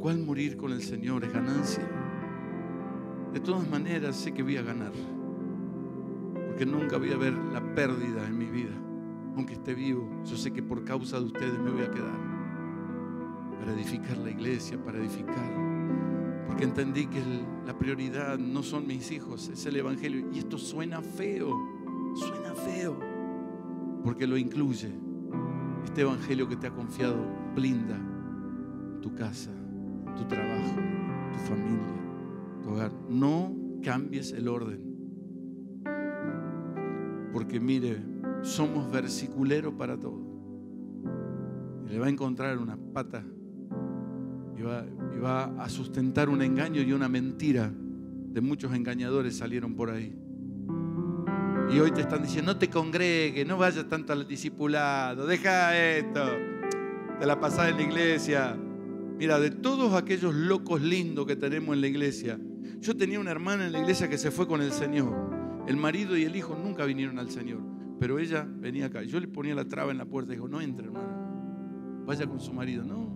cuál morir con el Señor es ganancia. De todas maneras sé que voy a ganar, porque nunca voy a ver la pérdida en mi vida. Aunque esté vivo, yo sé que por causa de ustedes me voy a quedar para edificar la iglesia, para edificar. Porque entendí que la prioridad no son mis hijos, es el Evangelio. Y esto suena feo, suena feo, porque lo incluye. Este Evangelio que te ha confiado blinda tu casa tu trabajo, tu familia, tu hogar. No cambies el orden. Porque mire, somos versiculeros para todo. Y le va a encontrar una pata y va, a sustentar un engaño y una mentira de muchos engañadores salieron por ahí. Y hoy te están diciendo, no te congregues, no vayas tanto al discipulado, deja esto, te la pasás en la iglesia. Mira, de todos aquellos locos lindos que tenemos en la iglesia, yo tenía una hermana en la iglesia que se fue con el Señor. El marido y el hijo nunca vinieron al Señor, pero ella venía acá. Yo le ponía la traba en la puerta y dijo, no entre, hermana. Vaya con su marido. No,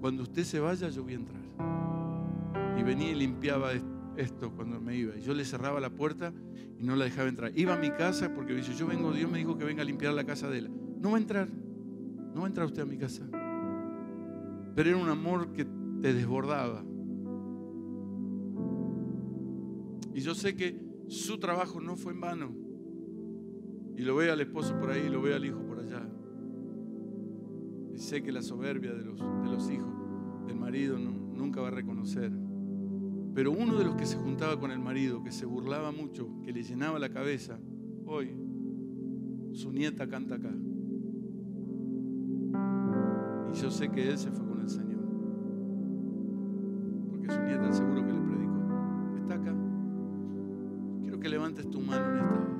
cuando usted se vaya yo voy a entrar. Y venía y limpiaba esto cuando me iba. Y yo le cerraba la puerta y no la dejaba entrar. Iba a mi casa porque dice, yo vengo, Dios me dijo que venga a limpiar la casa de él. No va a entrar, no va a entrar usted a mi casa. Pero era un amor que te desbordaba. Y yo sé que su trabajo no fue en vano. Y lo veo al esposo por ahí, lo veo al hijo por allá. Y sé que la soberbia de los, de los hijos, del marido, nunca va a reconocer. Pero uno de los que se juntaba con el marido, que se burlaba mucho, que le llenaba la cabeza, hoy su nieta canta acá. Y yo sé que él se fue que su nieta seguro que le predicó. Está acá. Quiero que levantes tu mano en esta hora.